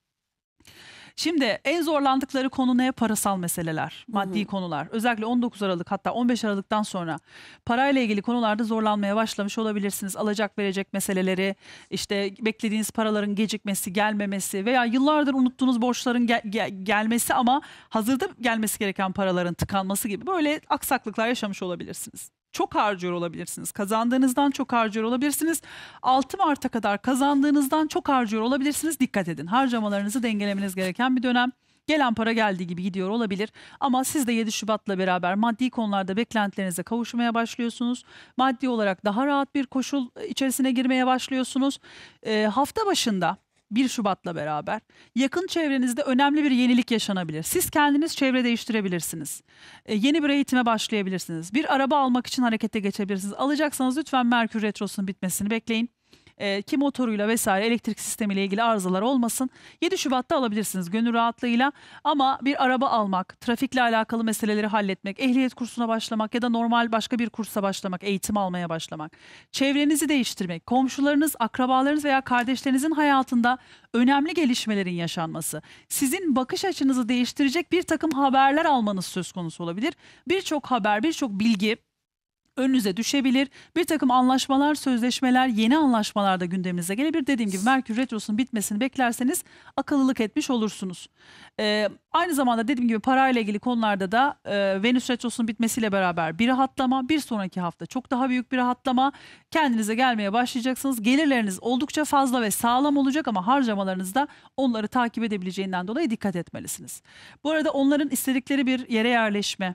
Şimdi en zorlandıkları konu ne? Parasal meseleler, maddi konular. Özellikle 19 Aralık hatta 15 Aralık'tan sonra parayla ilgili konularda zorlanmaya başlamış olabilirsiniz. Alacak verecek meseleleri, işte beklediğiniz paraların gecikmesi, gelmemesi veya yıllardır unuttuğunuz borçların gel gel gelmesi ama hazırda gelmesi gereken paraların tıkanması gibi böyle aksaklıklar yaşamış olabilirsiniz çok harcıyor olabilirsiniz. Kazandığınızdan çok harcıyor olabilirsiniz. 6 Mart'a kadar kazandığınızdan çok harcıyor olabilirsiniz. Dikkat edin. Harcamalarınızı dengelemeniz gereken bir dönem. Gelen para geldiği gibi gidiyor olabilir ama siz de 7 Şubat'la beraber maddi konularda beklentilerinize kavuşmaya başlıyorsunuz. Maddi olarak daha rahat bir koşul içerisine girmeye başlıyorsunuz. E, hafta başında 1 Şubat'la beraber yakın çevrenizde önemli bir yenilik yaşanabilir. Siz kendiniz çevre değiştirebilirsiniz. E, yeni bir eğitime başlayabilirsiniz. Bir araba almak için harekete geçebilirsiniz. Alacaksanız lütfen Merkür Retrosu'nun bitmesini bekleyin e, ee, ki motoruyla vesaire elektrik sistemiyle ilgili arızalar olmasın. 7 Şubat'ta alabilirsiniz gönül rahatlığıyla ama bir araba almak, trafikle alakalı meseleleri halletmek, ehliyet kursuna başlamak ya da normal başka bir kursa başlamak, eğitim almaya başlamak, çevrenizi değiştirmek, komşularınız, akrabalarınız veya kardeşlerinizin hayatında önemli gelişmelerin yaşanması, sizin bakış açınızı değiştirecek bir takım haberler almanız söz konusu olabilir. Birçok haber, birçok bilgi önünüze düşebilir. Bir takım anlaşmalar, sözleşmeler, yeni anlaşmalar anlaşmalarda gündeminize gelebilir. Dediğim gibi Merkür Retrosu'nun bitmesini beklerseniz akıllılık etmiş olursunuz. Ee, aynı zamanda dediğim gibi parayla ilgili konularda da e, Venüs Retrosu'nun bitmesiyle beraber bir rahatlama, bir sonraki hafta çok daha büyük bir rahatlama. Kendinize gelmeye başlayacaksınız. Gelirleriniz oldukça fazla ve sağlam olacak ama harcamalarınızda onları takip edebileceğinden dolayı dikkat etmelisiniz. Bu arada onların istedikleri bir yere yerleşme,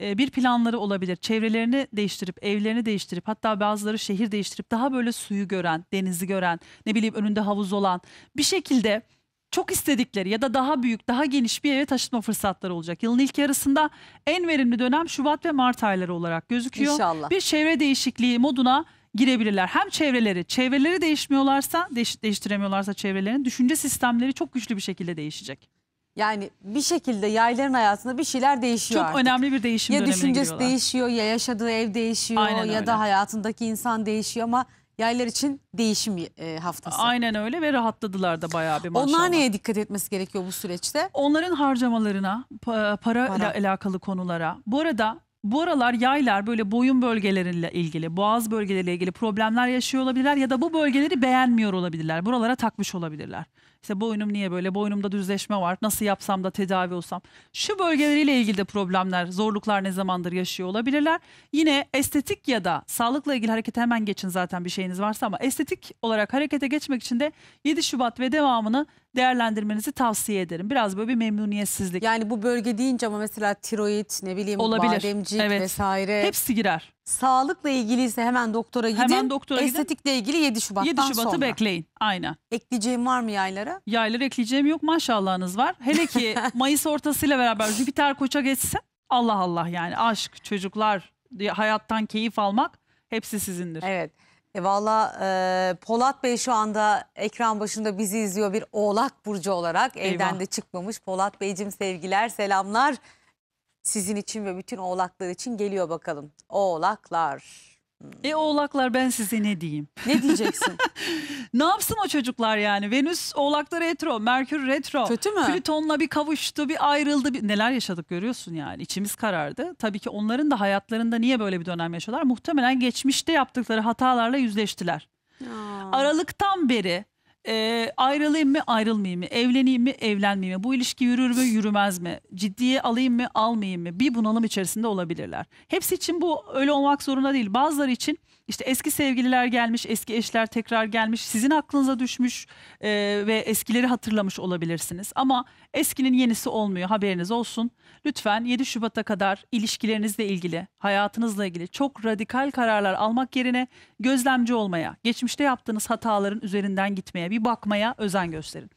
e, bir planları olabilir. Çevrelerini değiştirip, evlerini değiştirip, hatta bazıları şehir değiştirip daha böyle suyu gören, denizi gören, ne bileyim önünde havuz olan bir şekilde çok istedikleri ya da daha büyük, daha geniş bir eve taşınma fırsatları olacak. Yılın ilk yarısında en verimli dönem Şubat ve Mart ayları olarak gözüküyor. İnşallah. Bir çevre değişikliği moduna girebilirler. Hem çevreleri, çevreleri değişmiyorlarsa, değiş, değiştiremiyorlarsa çevrelerin düşünce sistemleri çok güçlü bir şekilde değişecek. Yani bir şekilde yayların hayatında bir şeyler değişiyor Çok artık. önemli bir değişim Ya düşüncesi değişiyor ya yaşadığı ev değişiyor Aynen ya öyle. da hayatındaki insan değişiyor ama yaylar için değişim e, haftası. Aynen öyle ve rahatladılar da bayağı bir maşallah. Onlar neye dikkat etmesi gerekiyor bu süreçte? Onların harcamalarına, para, Para. ile alakalı konulara. Bu arada bu aralar yaylar böyle boyun bölgeleriyle ilgili, boğaz bölgeleriyle ilgili problemler yaşıyor olabilirler ya da bu bölgeleri beğenmiyor olabilirler. Buralara takmış olabilirler. İşte boynum niye böyle? Boynumda düzleşme var. Nasıl yapsam da tedavi olsam. Şu bölgeleriyle ilgili de problemler, zorluklar ne zamandır yaşıyor olabilirler. Yine estetik ya da sağlıkla ilgili harekete hemen geçin zaten bir şeyiniz varsa ama estetik olarak harekete geçmek için de 7 Şubat ve devamını değerlendirmenizi tavsiye ederim. Biraz böyle bir memnuniyetsizlik. Yani bu bölge deyince ama mesela tiroid, ne bileyim Olabilir. bademcik evet. vesaire. Hepsi girer. Sağlıkla ilgiliyse hemen doktora gidin. Hemen doktora gidin. Estetikle ilgili 7 Şubat'tan 7 Şubat'ı sonra. bekleyin. Aynen. Ekleyeceğim var mı yaylara? Yaylara ekleyeceğim yok maşallahınız var. Hele ki [laughs] Mayıs ortasıyla beraber Jüpiter koça geçse. Allah Allah yani aşk, çocuklar, hayattan keyif almak hepsi sizindir. Evet. E Valla e, Polat Bey şu anda ekran başında bizi izliyor bir oğlak burcu olarak. Eyvah. Evden de çıkmamış. Polat Beyciğim sevgiler, selamlar sizin için ve bütün oğlaklar için geliyor bakalım. Oğlaklar. Hmm. E oğlaklar ben size ne diyeyim? Ne diyeceksin? [laughs] ne yapsın o çocuklar yani? Venüs oğlakta retro, Merkür retro. Kötü mü? Plüton'la bir kavuştu, bir ayrıldı. Bir... Neler yaşadık görüyorsun yani. İçimiz karardı. Tabii ki onların da hayatlarında niye böyle bir dönem yaşıyorlar? Muhtemelen geçmişte yaptıkları hatalarla yüzleştiler. Aa. Aralıktan beri e, ayrılayım mı ayrılmayayım mı? Evleneyim mi evlenmeyeyim mi? Bu ilişki yürür mü yürümez mi? Ciddiye alayım mı almayayım mı? Bir bunalım içerisinde olabilirler. Hepsi için bu öyle olmak zorunda değil. Bazıları için işte eski sevgililer gelmiş, eski eşler tekrar gelmiş, sizin aklınıza düşmüş e, ve eskileri hatırlamış olabilirsiniz. Ama eskinin yenisi olmuyor haberiniz olsun. Lütfen 7 Şubat'a kadar ilişkilerinizle ilgili, hayatınızla ilgili çok radikal kararlar almak yerine gözlemci olmaya, geçmişte yaptığınız hataların üzerinden gitmeye, bir bakmaya özen gösterin.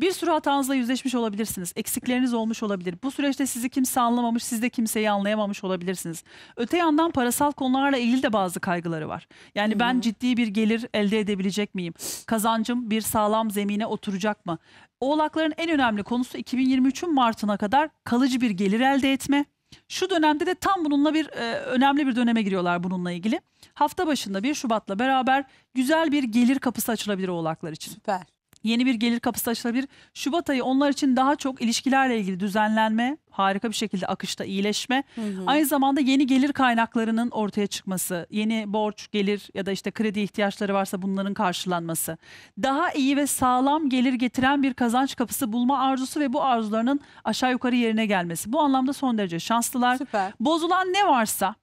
Bir sürü hatanızla yüzleşmiş olabilirsiniz. Eksikleriniz olmuş olabilir. Bu süreçte sizi kimse anlamamış, siz de kimseyi anlayamamış olabilirsiniz. Öte yandan parasal konularla ilgili de bazı kaygıları var. Yani ben ciddi bir gelir elde edebilecek miyim? Kazancım bir sağlam zemine oturacak mı? Oğlakların en önemli konusu 2023'ün Mart'ına kadar kalıcı bir gelir elde etme. Şu dönemde de tam bununla bir e, önemli bir döneme giriyorlar bununla ilgili. Hafta başında 1 Şubat'la beraber güzel bir gelir kapısı açılabilir oğlaklar için. Süper yeni bir gelir kapısı açılabilir. Şubat ayı onlar için daha çok ilişkilerle ilgili düzenlenme, harika bir şekilde akışta iyileşme. Hı hı. Aynı zamanda yeni gelir kaynaklarının ortaya çıkması, yeni borç, gelir ya da işte kredi ihtiyaçları varsa bunların karşılanması. Daha iyi ve sağlam gelir getiren bir kazanç kapısı bulma arzusu ve bu arzularının aşağı yukarı yerine gelmesi. Bu anlamda son derece şanslılar. Süper. Bozulan ne varsa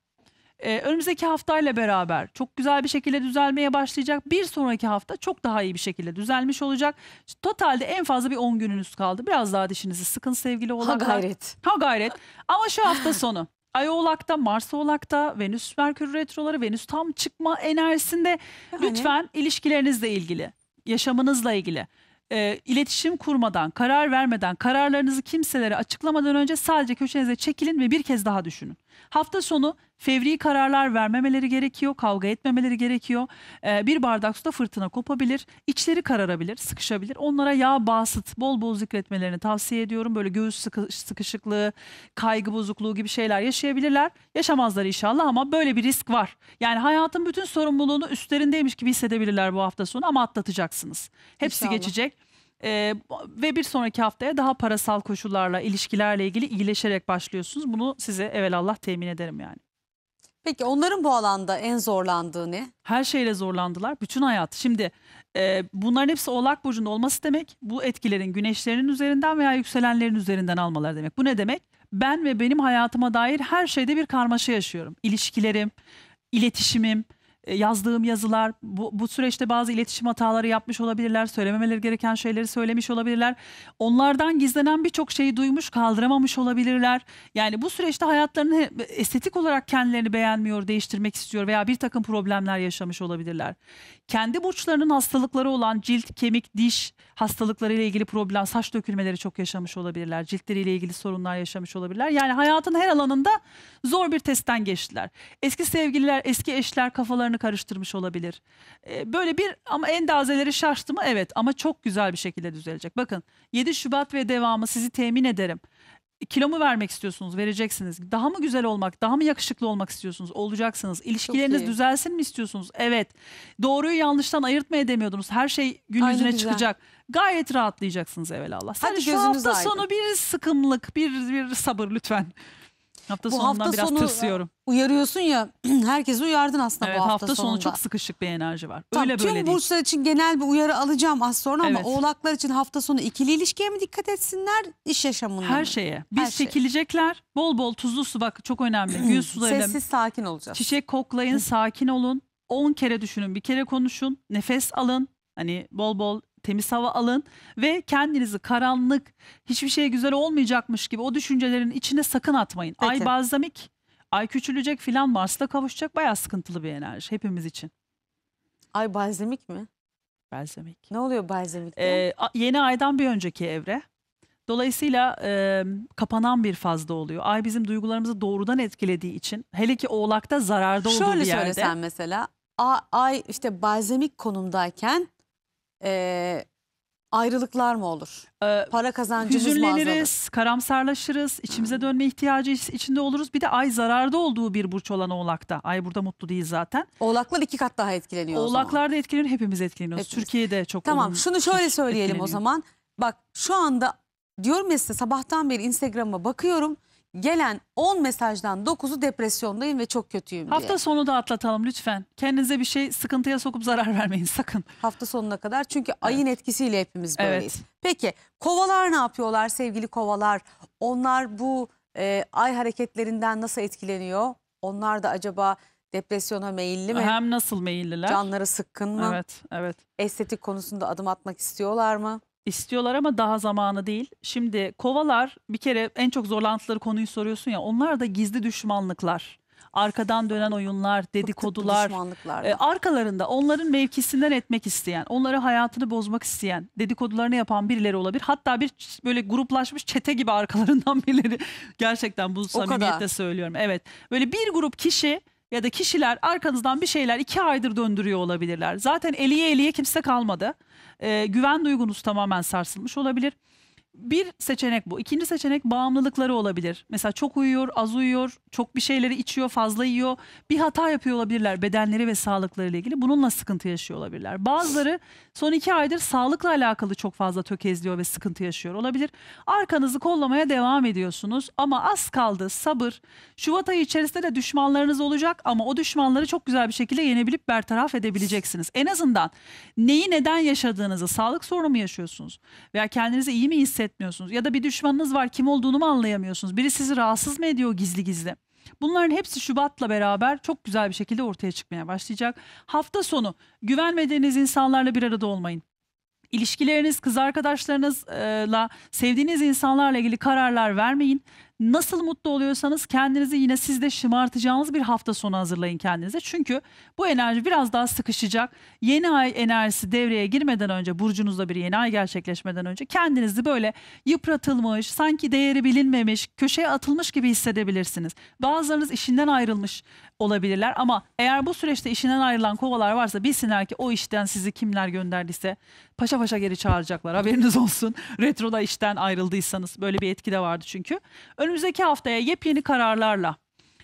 ee, önümüzdeki haftayla beraber çok güzel bir şekilde düzelmeye başlayacak. Bir sonraki hafta çok daha iyi bir şekilde düzelmiş olacak. Totalde en fazla bir 10 gününüz kaldı. Biraz daha dişinizi sıkın sevgili oğlaklar. Ha gayret. Ha gayret. Ama şu hafta sonu. [laughs] Ay Oğlak'ta, Mars Oğlak'ta, Venüs Merkür retroları, Venüs tam çıkma enerjisinde. Yani. Lütfen ilişkilerinizle ilgili, yaşamınızla ilgili e, iletişim kurmadan, karar vermeden, kararlarınızı kimselere açıklamadan önce sadece köşenize çekilin ve bir kez daha düşünün. Hafta sonu Fevri kararlar vermemeleri gerekiyor, kavga etmemeleri gerekiyor. E, bir bardak suda fırtına kopabilir, içleri kararabilir, sıkışabilir. Onlara yağ basit bol bol zikretmelerini tavsiye ediyorum. Böyle göğüs sıkışıklığı, kaygı bozukluğu gibi şeyler yaşayabilirler. Yaşamazlar inşallah ama böyle bir risk var. Yani hayatın bütün sorumluluğunu üstlerindeymiş gibi hissedebilirler bu hafta sonu ama atlatacaksınız. Hepsi inşallah. geçecek. Ee, ve bir sonraki haftaya daha parasal koşullarla, ilişkilerle ilgili iyileşerek başlıyorsunuz. Bunu size evelallah temin ederim yani. Peki onların bu alanda en zorlandığı ne? Her şeyle zorlandılar. Bütün hayat. Şimdi e, bunların hepsi oğlak burcunda olması demek bu etkilerin güneşlerin üzerinden veya yükselenlerin üzerinden almaları demek. Bu ne demek? Ben ve benim hayatıma dair her şeyde bir karmaşa yaşıyorum. İlişkilerim, iletişimim, e, yazdığım yazılar, bu, bu süreçte bazı iletişim hataları yapmış olabilirler, söylememeleri gereken şeyleri söylemiş olabilirler. Onlardan gizlenen birçok şeyi duymuş, kaldıramamış olabilirler. Yani bu süreçte hayatlarını estetik olarak kendilerini beğenmiyor, değiştirmek istiyor veya bir takım problemler yaşamış olabilirler. Kendi burçlarının hastalıkları olan cilt, kemik, diş hastalıkları ile ilgili problem, saç dökülmeleri çok yaşamış olabilirler. Ciltleriyle ilgili sorunlar yaşamış olabilirler. Yani hayatın her alanında zor bir testten geçtiler. Eski sevgililer, eski eşler kafalarını kafalarını karıştırmış olabilir. E, böyle bir ama endazeleri şaştı mı? Evet ama çok güzel bir şekilde düzelecek. Bakın 7 Şubat ve devamı sizi temin ederim. Kilomu vermek istiyorsunuz? Vereceksiniz. Daha mı güzel olmak, daha mı yakışıklı olmak istiyorsunuz? Olacaksınız. İlişkileriniz düzelsin mi istiyorsunuz? Evet. Doğruyu yanlıştan ayırt mı edemiyordunuz? Her şey gün Aynı yüzüne güzel. çıkacak. Gayet rahatlayacaksınız evvelallah. Hadi Sadece şu gözünüz hafta aydın. sonu bir sıkımlık, bir, bir sabır lütfen. Hafta bu hafta biraz sonu tırsıyorum. E, uyarıyorsun ya [clears throat] herkesi uyardın aslında evet, bu hafta, hafta sonu çok sıkışık bir enerji var. Tam, Öyle böyle tüm değil. için genel bir uyarı alacağım az sonra evet. ama oğlaklar için hafta sonu ikili ilişkiye mi dikkat etsinler iş yaşamında Her mı? şeye. Biz Her çekilecekler. Şey. Bol bol tuzlu su bak çok önemli. Gül [clears throat] sularıyla. Sessiz sakin olacağız. Çiçek koklayın sakin olun. 10 kere düşünün bir kere konuşun. Nefes alın. Hani bol bol temiz hava alın ve kendinizi karanlık, hiçbir şey güzel olmayacakmış gibi o düşüncelerin içine sakın atmayın. Peki. Ay bazlamik, ay küçülecek filan Mars'ta kavuşacak bayağı sıkıntılı bir enerji hepimiz için. Ay bazlamik mi? Balzamik. Ne oluyor balzamikte? Ee, yeni aydan bir önceki evre. Dolayısıyla e, kapanan bir fazda oluyor. Ay bizim duygularımızı doğrudan etkilediği için hele ki oğlakta zararda olduğu Şöyle bir yerde. Şöyle söylesen mesela ay işte balzamik konumdayken e, ayrılıklar mı olur? Ee, Para kazancımız mı azalır? karamsarlaşırız, içimize hmm. dönme ihtiyacı içinde oluruz. Bir de ay zararda olduğu bir burç olan Oğlak'ta. Ay burada mutlu değil zaten. Oğlaklar iki kat daha etkileniyor o zaman. Oğlaklar da etkileniyor, hepimiz etkileniyoruz. Hepimiz. Türkiye'de çok Tamam olumsuz şunu şöyle söyleyelim o zaman. Bak şu anda diyorum ya size sabahtan beri Instagram'a bakıyorum gelen 10 mesajdan 9'u depresyondayım ve çok kötüyüm diye. Hafta sonu da atlatalım lütfen. Kendinize bir şey sıkıntıya sokup zarar [laughs] vermeyin sakın. Hafta sonuna kadar çünkü ayın etkisiyle hepimiz böyleyiz. Evet. Peki kovalar ne yapıyorlar sevgili kovalar? Onlar bu e, ay hareketlerinden nasıl etkileniyor? Onlar da acaba depresyona meyilli mi? Hem nasıl meyilliler? Canları sıkkın mı? Evet, evet. Estetik konusunda adım atmak istiyorlar mı? İstiyorlar ama daha zamanı değil. Şimdi kovalar bir kere en çok zorlantıları konuyu soruyorsun ya onlar da gizli düşmanlıklar. Arkadan dönen oyunlar, dedikodular, e, arkalarında onların mevkisinden etmek isteyen, onları hayatını bozmak isteyen, dedikodularını yapan birileri olabilir. Hatta bir böyle gruplaşmış çete gibi arkalarından [laughs] birileri. Gerçekten bu samimiyetle söylüyorum. Evet. Böyle bir grup kişi ya da kişiler arkanızdan bir şeyler iki aydır döndürüyor olabilirler. Zaten eliye eliye kimse kalmadı. Ee, güven duygunuz tamamen sarsılmış olabilir. Bir seçenek bu. İkinci seçenek bağımlılıkları olabilir. Mesela çok uyuyor, az uyuyor, çok bir şeyleri içiyor, fazla yiyor. Bir hata yapıyor olabilirler bedenleri ve sağlıklarıyla ilgili. Bununla sıkıntı yaşıyor olabilirler. Bazıları son iki aydır sağlıkla alakalı çok fazla tökezliyor ve sıkıntı yaşıyor olabilir. Arkanızı kollamaya devam ediyorsunuz ama az kaldı sabır. Şubat ayı içerisinde de düşmanlarınız olacak ama o düşmanları çok güzel bir şekilde yenebilip bertaraf edebileceksiniz. En azından neyi neden yaşadığınızı, sağlık sorunu mu yaşıyorsunuz veya kendinizi iyi mi hissediyorsunuz? hissetmiyorsunuz. Ya da bir düşmanınız var kim olduğunu mu anlayamıyorsunuz? Biri sizi rahatsız mı ediyor gizli gizli? Bunların hepsi Şubat'la beraber çok güzel bir şekilde ortaya çıkmaya başlayacak. Hafta sonu güvenmediğiniz insanlarla bir arada olmayın İlişkileriniz kız arkadaşlarınızla, sevdiğiniz insanlarla ilgili kararlar vermeyin. Nasıl mutlu oluyorsanız kendinizi yine sizde şımartacağınız bir hafta sonu hazırlayın kendinize. Çünkü bu enerji biraz daha sıkışacak. Yeni ay enerjisi devreye girmeden önce burcunuzda bir yeni ay gerçekleşmeden önce kendinizi böyle yıpratılmış, sanki değeri bilinmemiş, köşeye atılmış gibi hissedebilirsiniz. Bazılarınız işinden ayrılmış olabilirler ama eğer bu süreçte işinden ayrılan kovalar varsa bilsinler ki o işten sizi kimler gönderdiyse paşa paşa geri çağıracaklar haberiniz olsun. [laughs] Retroda işten ayrıldıysanız böyle bir etki de vardı çünkü. Önümüzdeki haftaya yepyeni kararlarla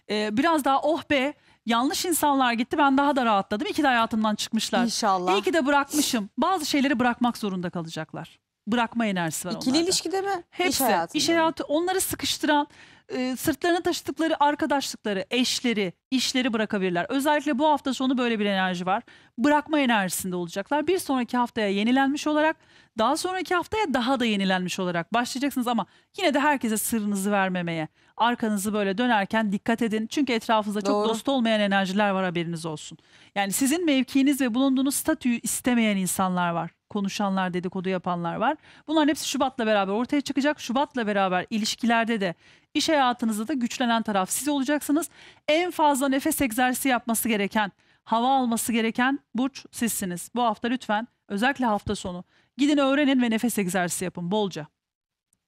e, biraz daha oh be yanlış insanlar gitti ben daha da rahatladım. İyi de hayatımdan çıkmışlar. İnşallah. İyi ki de bırakmışım. Bazı şeyleri bırakmak zorunda kalacaklar. Bırakma enerjisi var İkili onlarda. ilişkide mi? Hepsi. İş hayatı. İş hayatı onları sıkıştıran e, sırtlarına taşıdıkları arkadaşlıkları, eşleri, işleri bırakabilirler. Özellikle bu hafta sonu böyle bir enerji var. Bırakma enerjisinde olacaklar. Bir sonraki haftaya yenilenmiş olarak, daha sonraki haftaya daha da yenilenmiş olarak başlayacaksınız ama yine de herkese sırrınızı vermemeye, arkanızı böyle dönerken dikkat edin. Çünkü etrafınızda çok Doğru. dost olmayan enerjiler var haberiniz olsun. Yani sizin mevkiiniz ve bulunduğunuz statüyü istemeyen insanlar var konuşanlar, dedikodu yapanlar var. Bunların hepsi Şubat'la beraber ortaya çıkacak. Şubat'la beraber ilişkilerde de İş hayatınızda da güçlenen taraf siz olacaksınız. En fazla nefes egzersizi yapması gereken, hava alması gereken burç sizsiniz. Bu hafta lütfen özellikle hafta sonu gidin öğrenin ve nefes egzersizi yapın bolca.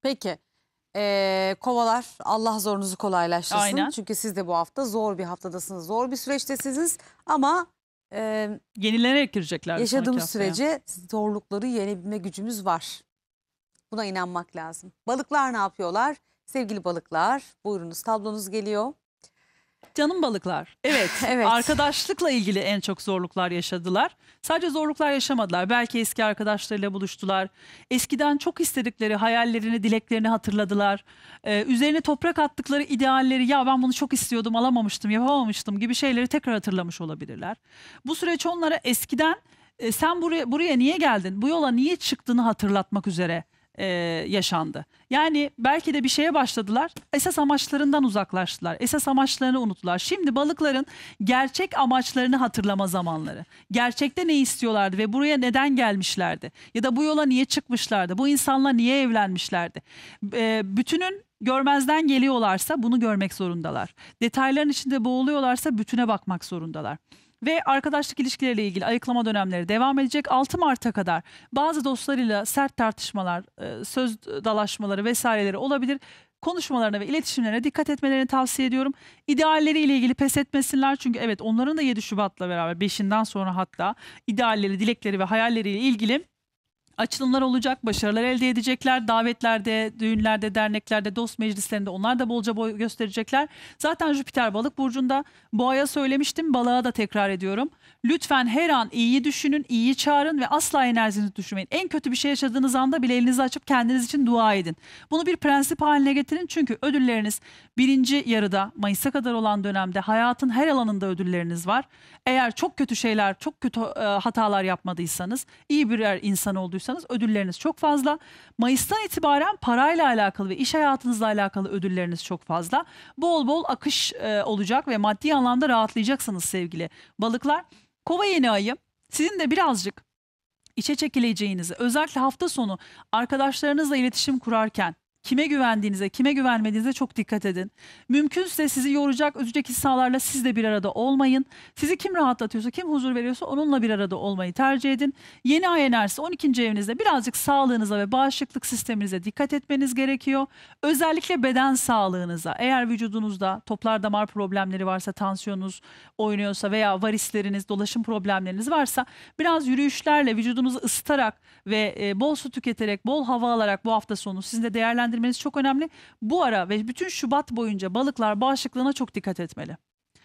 Peki. Ee, kovalar Allah zorunuzu kolaylaştırsın. Aynen. Çünkü siz de bu hafta zor bir haftadasınız. Zor bir süreçtesiniz ama e, Yenilenerek girecekler. yaşadığımız sürece zorlukları yenebilme gücümüz var. Buna inanmak lazım. Balıklar ne yapıyorlar? Sevgili balıklar buyurunuz tablonuz geliyor. Canım balıklar. Evet, [laughs] evet. Arkadaşlıkla ilgili en çok zorluklar yaşadılar. Sadece zorluklar yaşamadılar. Belki eski arkadaşlarıyla buluştular. Eskiden çok istedikleri hayallerini, dileklerini hatırladılar. Ee, üzerine toprak attıkları idealleri ya ben bunu çok istiyordum, alamamıştım, yapamamıştım gibi şeyleri tekrar hatırlamış olabilirler. Bu süreç onlara eskiden e, sen buraya buraya niye geldin? Bu yola niye çıktığını hatırlatmak üzere e, yaşandı. Yani belki de bir şeye başladılar, esas amaçlarından uzaklaştılar, esas amaçlarını unuttular. Şimdi balıkların gerçek amaçlarını hatırlama zamanları. Gerçekte ne istiyorlardı ve buraya neden gelmişlerdi? Ya da bu yola niye çıkmışlardı? Bu insanla niye evlenmişlerdi? E, bütünün görmezden geliyorlarsa bunu görmek zorundalar. Detayların içinde boğuluyorlarsa bütüne bakmak zorundalar ve arkadaşlık ilişkileriyle ilgili ayıklama dönemleri devam edecek. 6 Mart'a kadar bazı dostlarıyla sert tartışmalar, e, söz dalaşmaları vesaireleri olabilir konuşmalarına ve iletişimlerine dikkat etmelerini tavsiye ediyorum. İdealleriyle ilgili pes etmesinler çünkü evet onların da 7 Şubat'la beraber 5'inden sonra hatta idealleri, dilekleri ve hayalleriyle ilgili açılımlar olacak, başarılar elde edecekler. Davetlerde, düğünlerde, derneklerde, dost meclislerinde onlar da bolca boy gösterecekler. Zaten Jüpiter balık burcunda boğaya söylemiştim, balığa da tekrar ediyorum. Lütfen her an iyi düşünün, iyi çağırın ve asla enerjinizi düşürmeyin. En kötü bir şey yaşadığınız anda bile elinizi açıp kendiniz için dua edin. Bunu bir prensip haline getirin çünkü ödülleriniz birinci yarıda Mayıs'a kadar olan dönemde hayatın her alanında ödülleriniz var. Eğer çok kötü şeyler, çok kötü hatalar yapmadıysanız, iyi birer insan olduysanız kazanırsanız ödülleriniz çok fazla. Mayıs'tan itibaren parayla alakalı ve iş hayatınızla alakalı ödülleriniz çok fazla. Bol bol akış e, olacak ve maddi anlamda rahatlayacaksınız sevgili balıklar. Kova yeni ayı sizin de birazcık içe çekileceğinizi, özellikle hafta sonu arkadaşlarınızla iletişim kurarken, kime güvendiğinize, kime güvenmediğinize çok dikkat edin. Mümkünse sizi yoracak, üzecek hisalarla siz de bir arada olmayın. Sizi kim rahatlatıyorsa, kim huzur veriyorsa onunla bir arada olmayı tercih edin. Yeni ay enerjisi 12. evinizde birazcık sağlığınıza ve bağışıklık sisteminize dikkat etmeniz gerekiyor. Özellikle beden sağlığınıza. Eğer vücudunuzda toplar damar problemleri varsa, tansiyonunuz oynuyorsa veya varisleriniz, dolaşım problemleriniz varsa biraz yürüyüşlerle vücudunuzu ısıtarak ve e, bol su tüketerek, bol hava alarak bu hafta sonu sizin de değerlendirmeniz değerlendirmeniz çok önemli. Bu ara ve bütün Şubat boyunca balıklar bağışıklığına çok dikkat etmeli.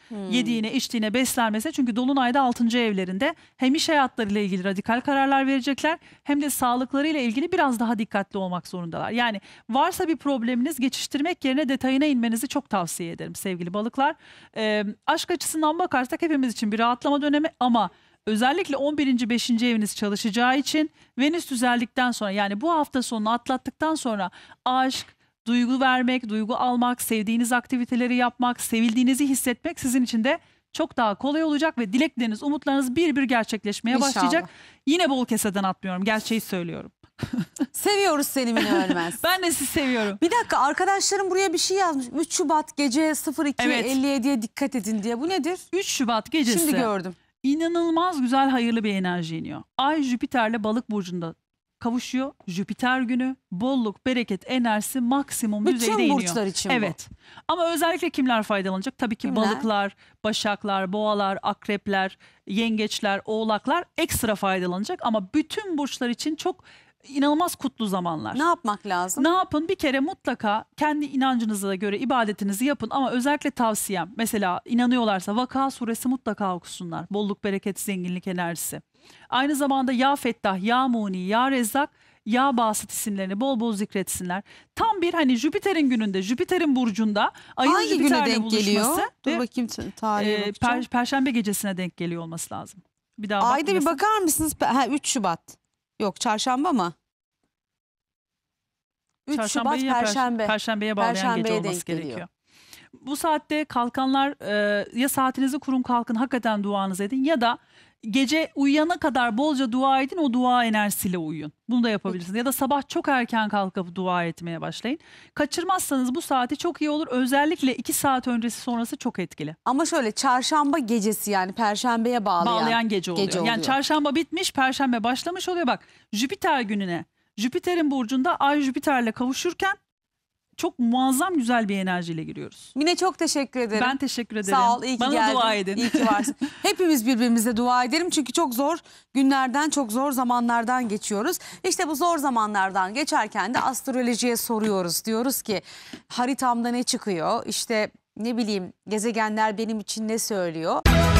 Hmm. Yediğine, içtiğine, beslenmesine çünkü Dolunay'da 6. evlerinde hem iş hayatlarıyla ilgili radikal kararlar verecekler hem de sağlıklarıyla ilgili biraz daha dikkatli olmak zorundalar. Yani varsa bir probleminiz geçiştirmek yerine detayına inmenizi çok tavsiye ederim sevgili balıklar. Ee, aşk açısından bakarsak hepimiz için bir rahatlama dönemi ama Özellikle 11. 5. eviniz çalışacağı için Venüs düzeldikten sonra yani bu hafta sonunu atlattıktan sonra aşk, duygu vermek, duygu almak, sevdiğiniz aktiviteleri yapmak, sevildiğinizi hissetmek sizin için de çok daha kolay olacak ve dilekleriniz, umutlarınız bir bir gerçekleşmeye İnşallah. başlayacak. Yine bol keseden atmıyorum, gerçeği söylüyorum. [laughs] Seviyoruz seni Mine Ölmez. ben de sizi seviyorum. Bir dakika arkadaşlarım buraya bir şey yazmış. 3 Şubat gece 02.57'ye evet. dikkat edin diye. Bu nedir? 3 Şubat gecesi. Şimdi gördüm inanılmaz güzel hayırlı bir enerji iniyor. Ay Jüpiter'le balık burcunda kavuşuyor. Jüpiter günü bolluk, bereket, enerjisi maksimum Bütün düzeyde iniyor. Bütün burçlar için Evet. Bu. Ama özellikle kimler faydalanacak? Tabii ki kimler? balıklar, başaklar, boğalar, akrepler, yengeçler, oğlaklar ekstra faydalanacak ama bütün burçlar için çok inanılmaz kutlu zamanlar. Ne yapmak lazım? Ne yapın? Bir kere mutlaka kendi inancınıza göre ibadetinizi yapın ama özellikle tavsiyem mesela inanıyorlarsa Vaka suresi mutlaka okusunlar. Bolluk, bereket, zenginlik enerjisi. Aynı zamanda Ya Fettah, Ya Muni, Ya Rezzak, Ya Basit isimlerini bol bol zikretsinler. Tam bir hani Jüpiter'in gününde, Jüpiter'in burcunda ayın Hangi Jüpiter'le güne denk buluşması. Geliyor? Dur bakayım tarihe e, per Perşembe gecesine denk geliyor olması lazım. Bir daha Ayda bir bakar mısınız? Ha, 3 Şubat. Yok çarşamba mı? 3 Çarşambayı Şubat ya Perşembe. Perşembeye bağlayan gece olması denk geliyor. Bu saatte kalkanlar e, ya saatinizi kurun kalkın hakikaten duanızı edin ya da gece uyuyana kadar bolca dua edin o dua enerjisiyle uyuyun. Bunu da yapabilirsiniz. Ya da sabah çok erken kalkıp dua etmeye başlayın. Kaçırmazsanız bu saati çok iyi olur. Özellikle iki saat öncesi sonrası çok etkili. Ama şöyle çarşamba gecesi yani perşembeye bağlayan, bağlayan gece, oluyor. gece oluyor. Yani çarşamba bitmiş, perşembe başlamış oluyor. Bak Jüpiter gününe Jüpiter'in burcunda Ay Jüpiter'le kavuşurken çok muazzam güzel bir enerjiyle giriyoruz. Mine çok teşekkür ederim. Ben teşekkür ederim. Sağ ol, iyi ki Bana geldin. dua edin. İyi ki varsın. [laughs] Hepimiz birbirimize dua edelim çünkü çok zor günlerden, çok zor zamanlardan geçiyoruz. İşte bu zor zamanlardan geçerken de astrolojiye soruyoruz. Diyoruz ki haritamda ne çıkıyor? İşte ne bileyim gezegenler benim için ne söylüyor?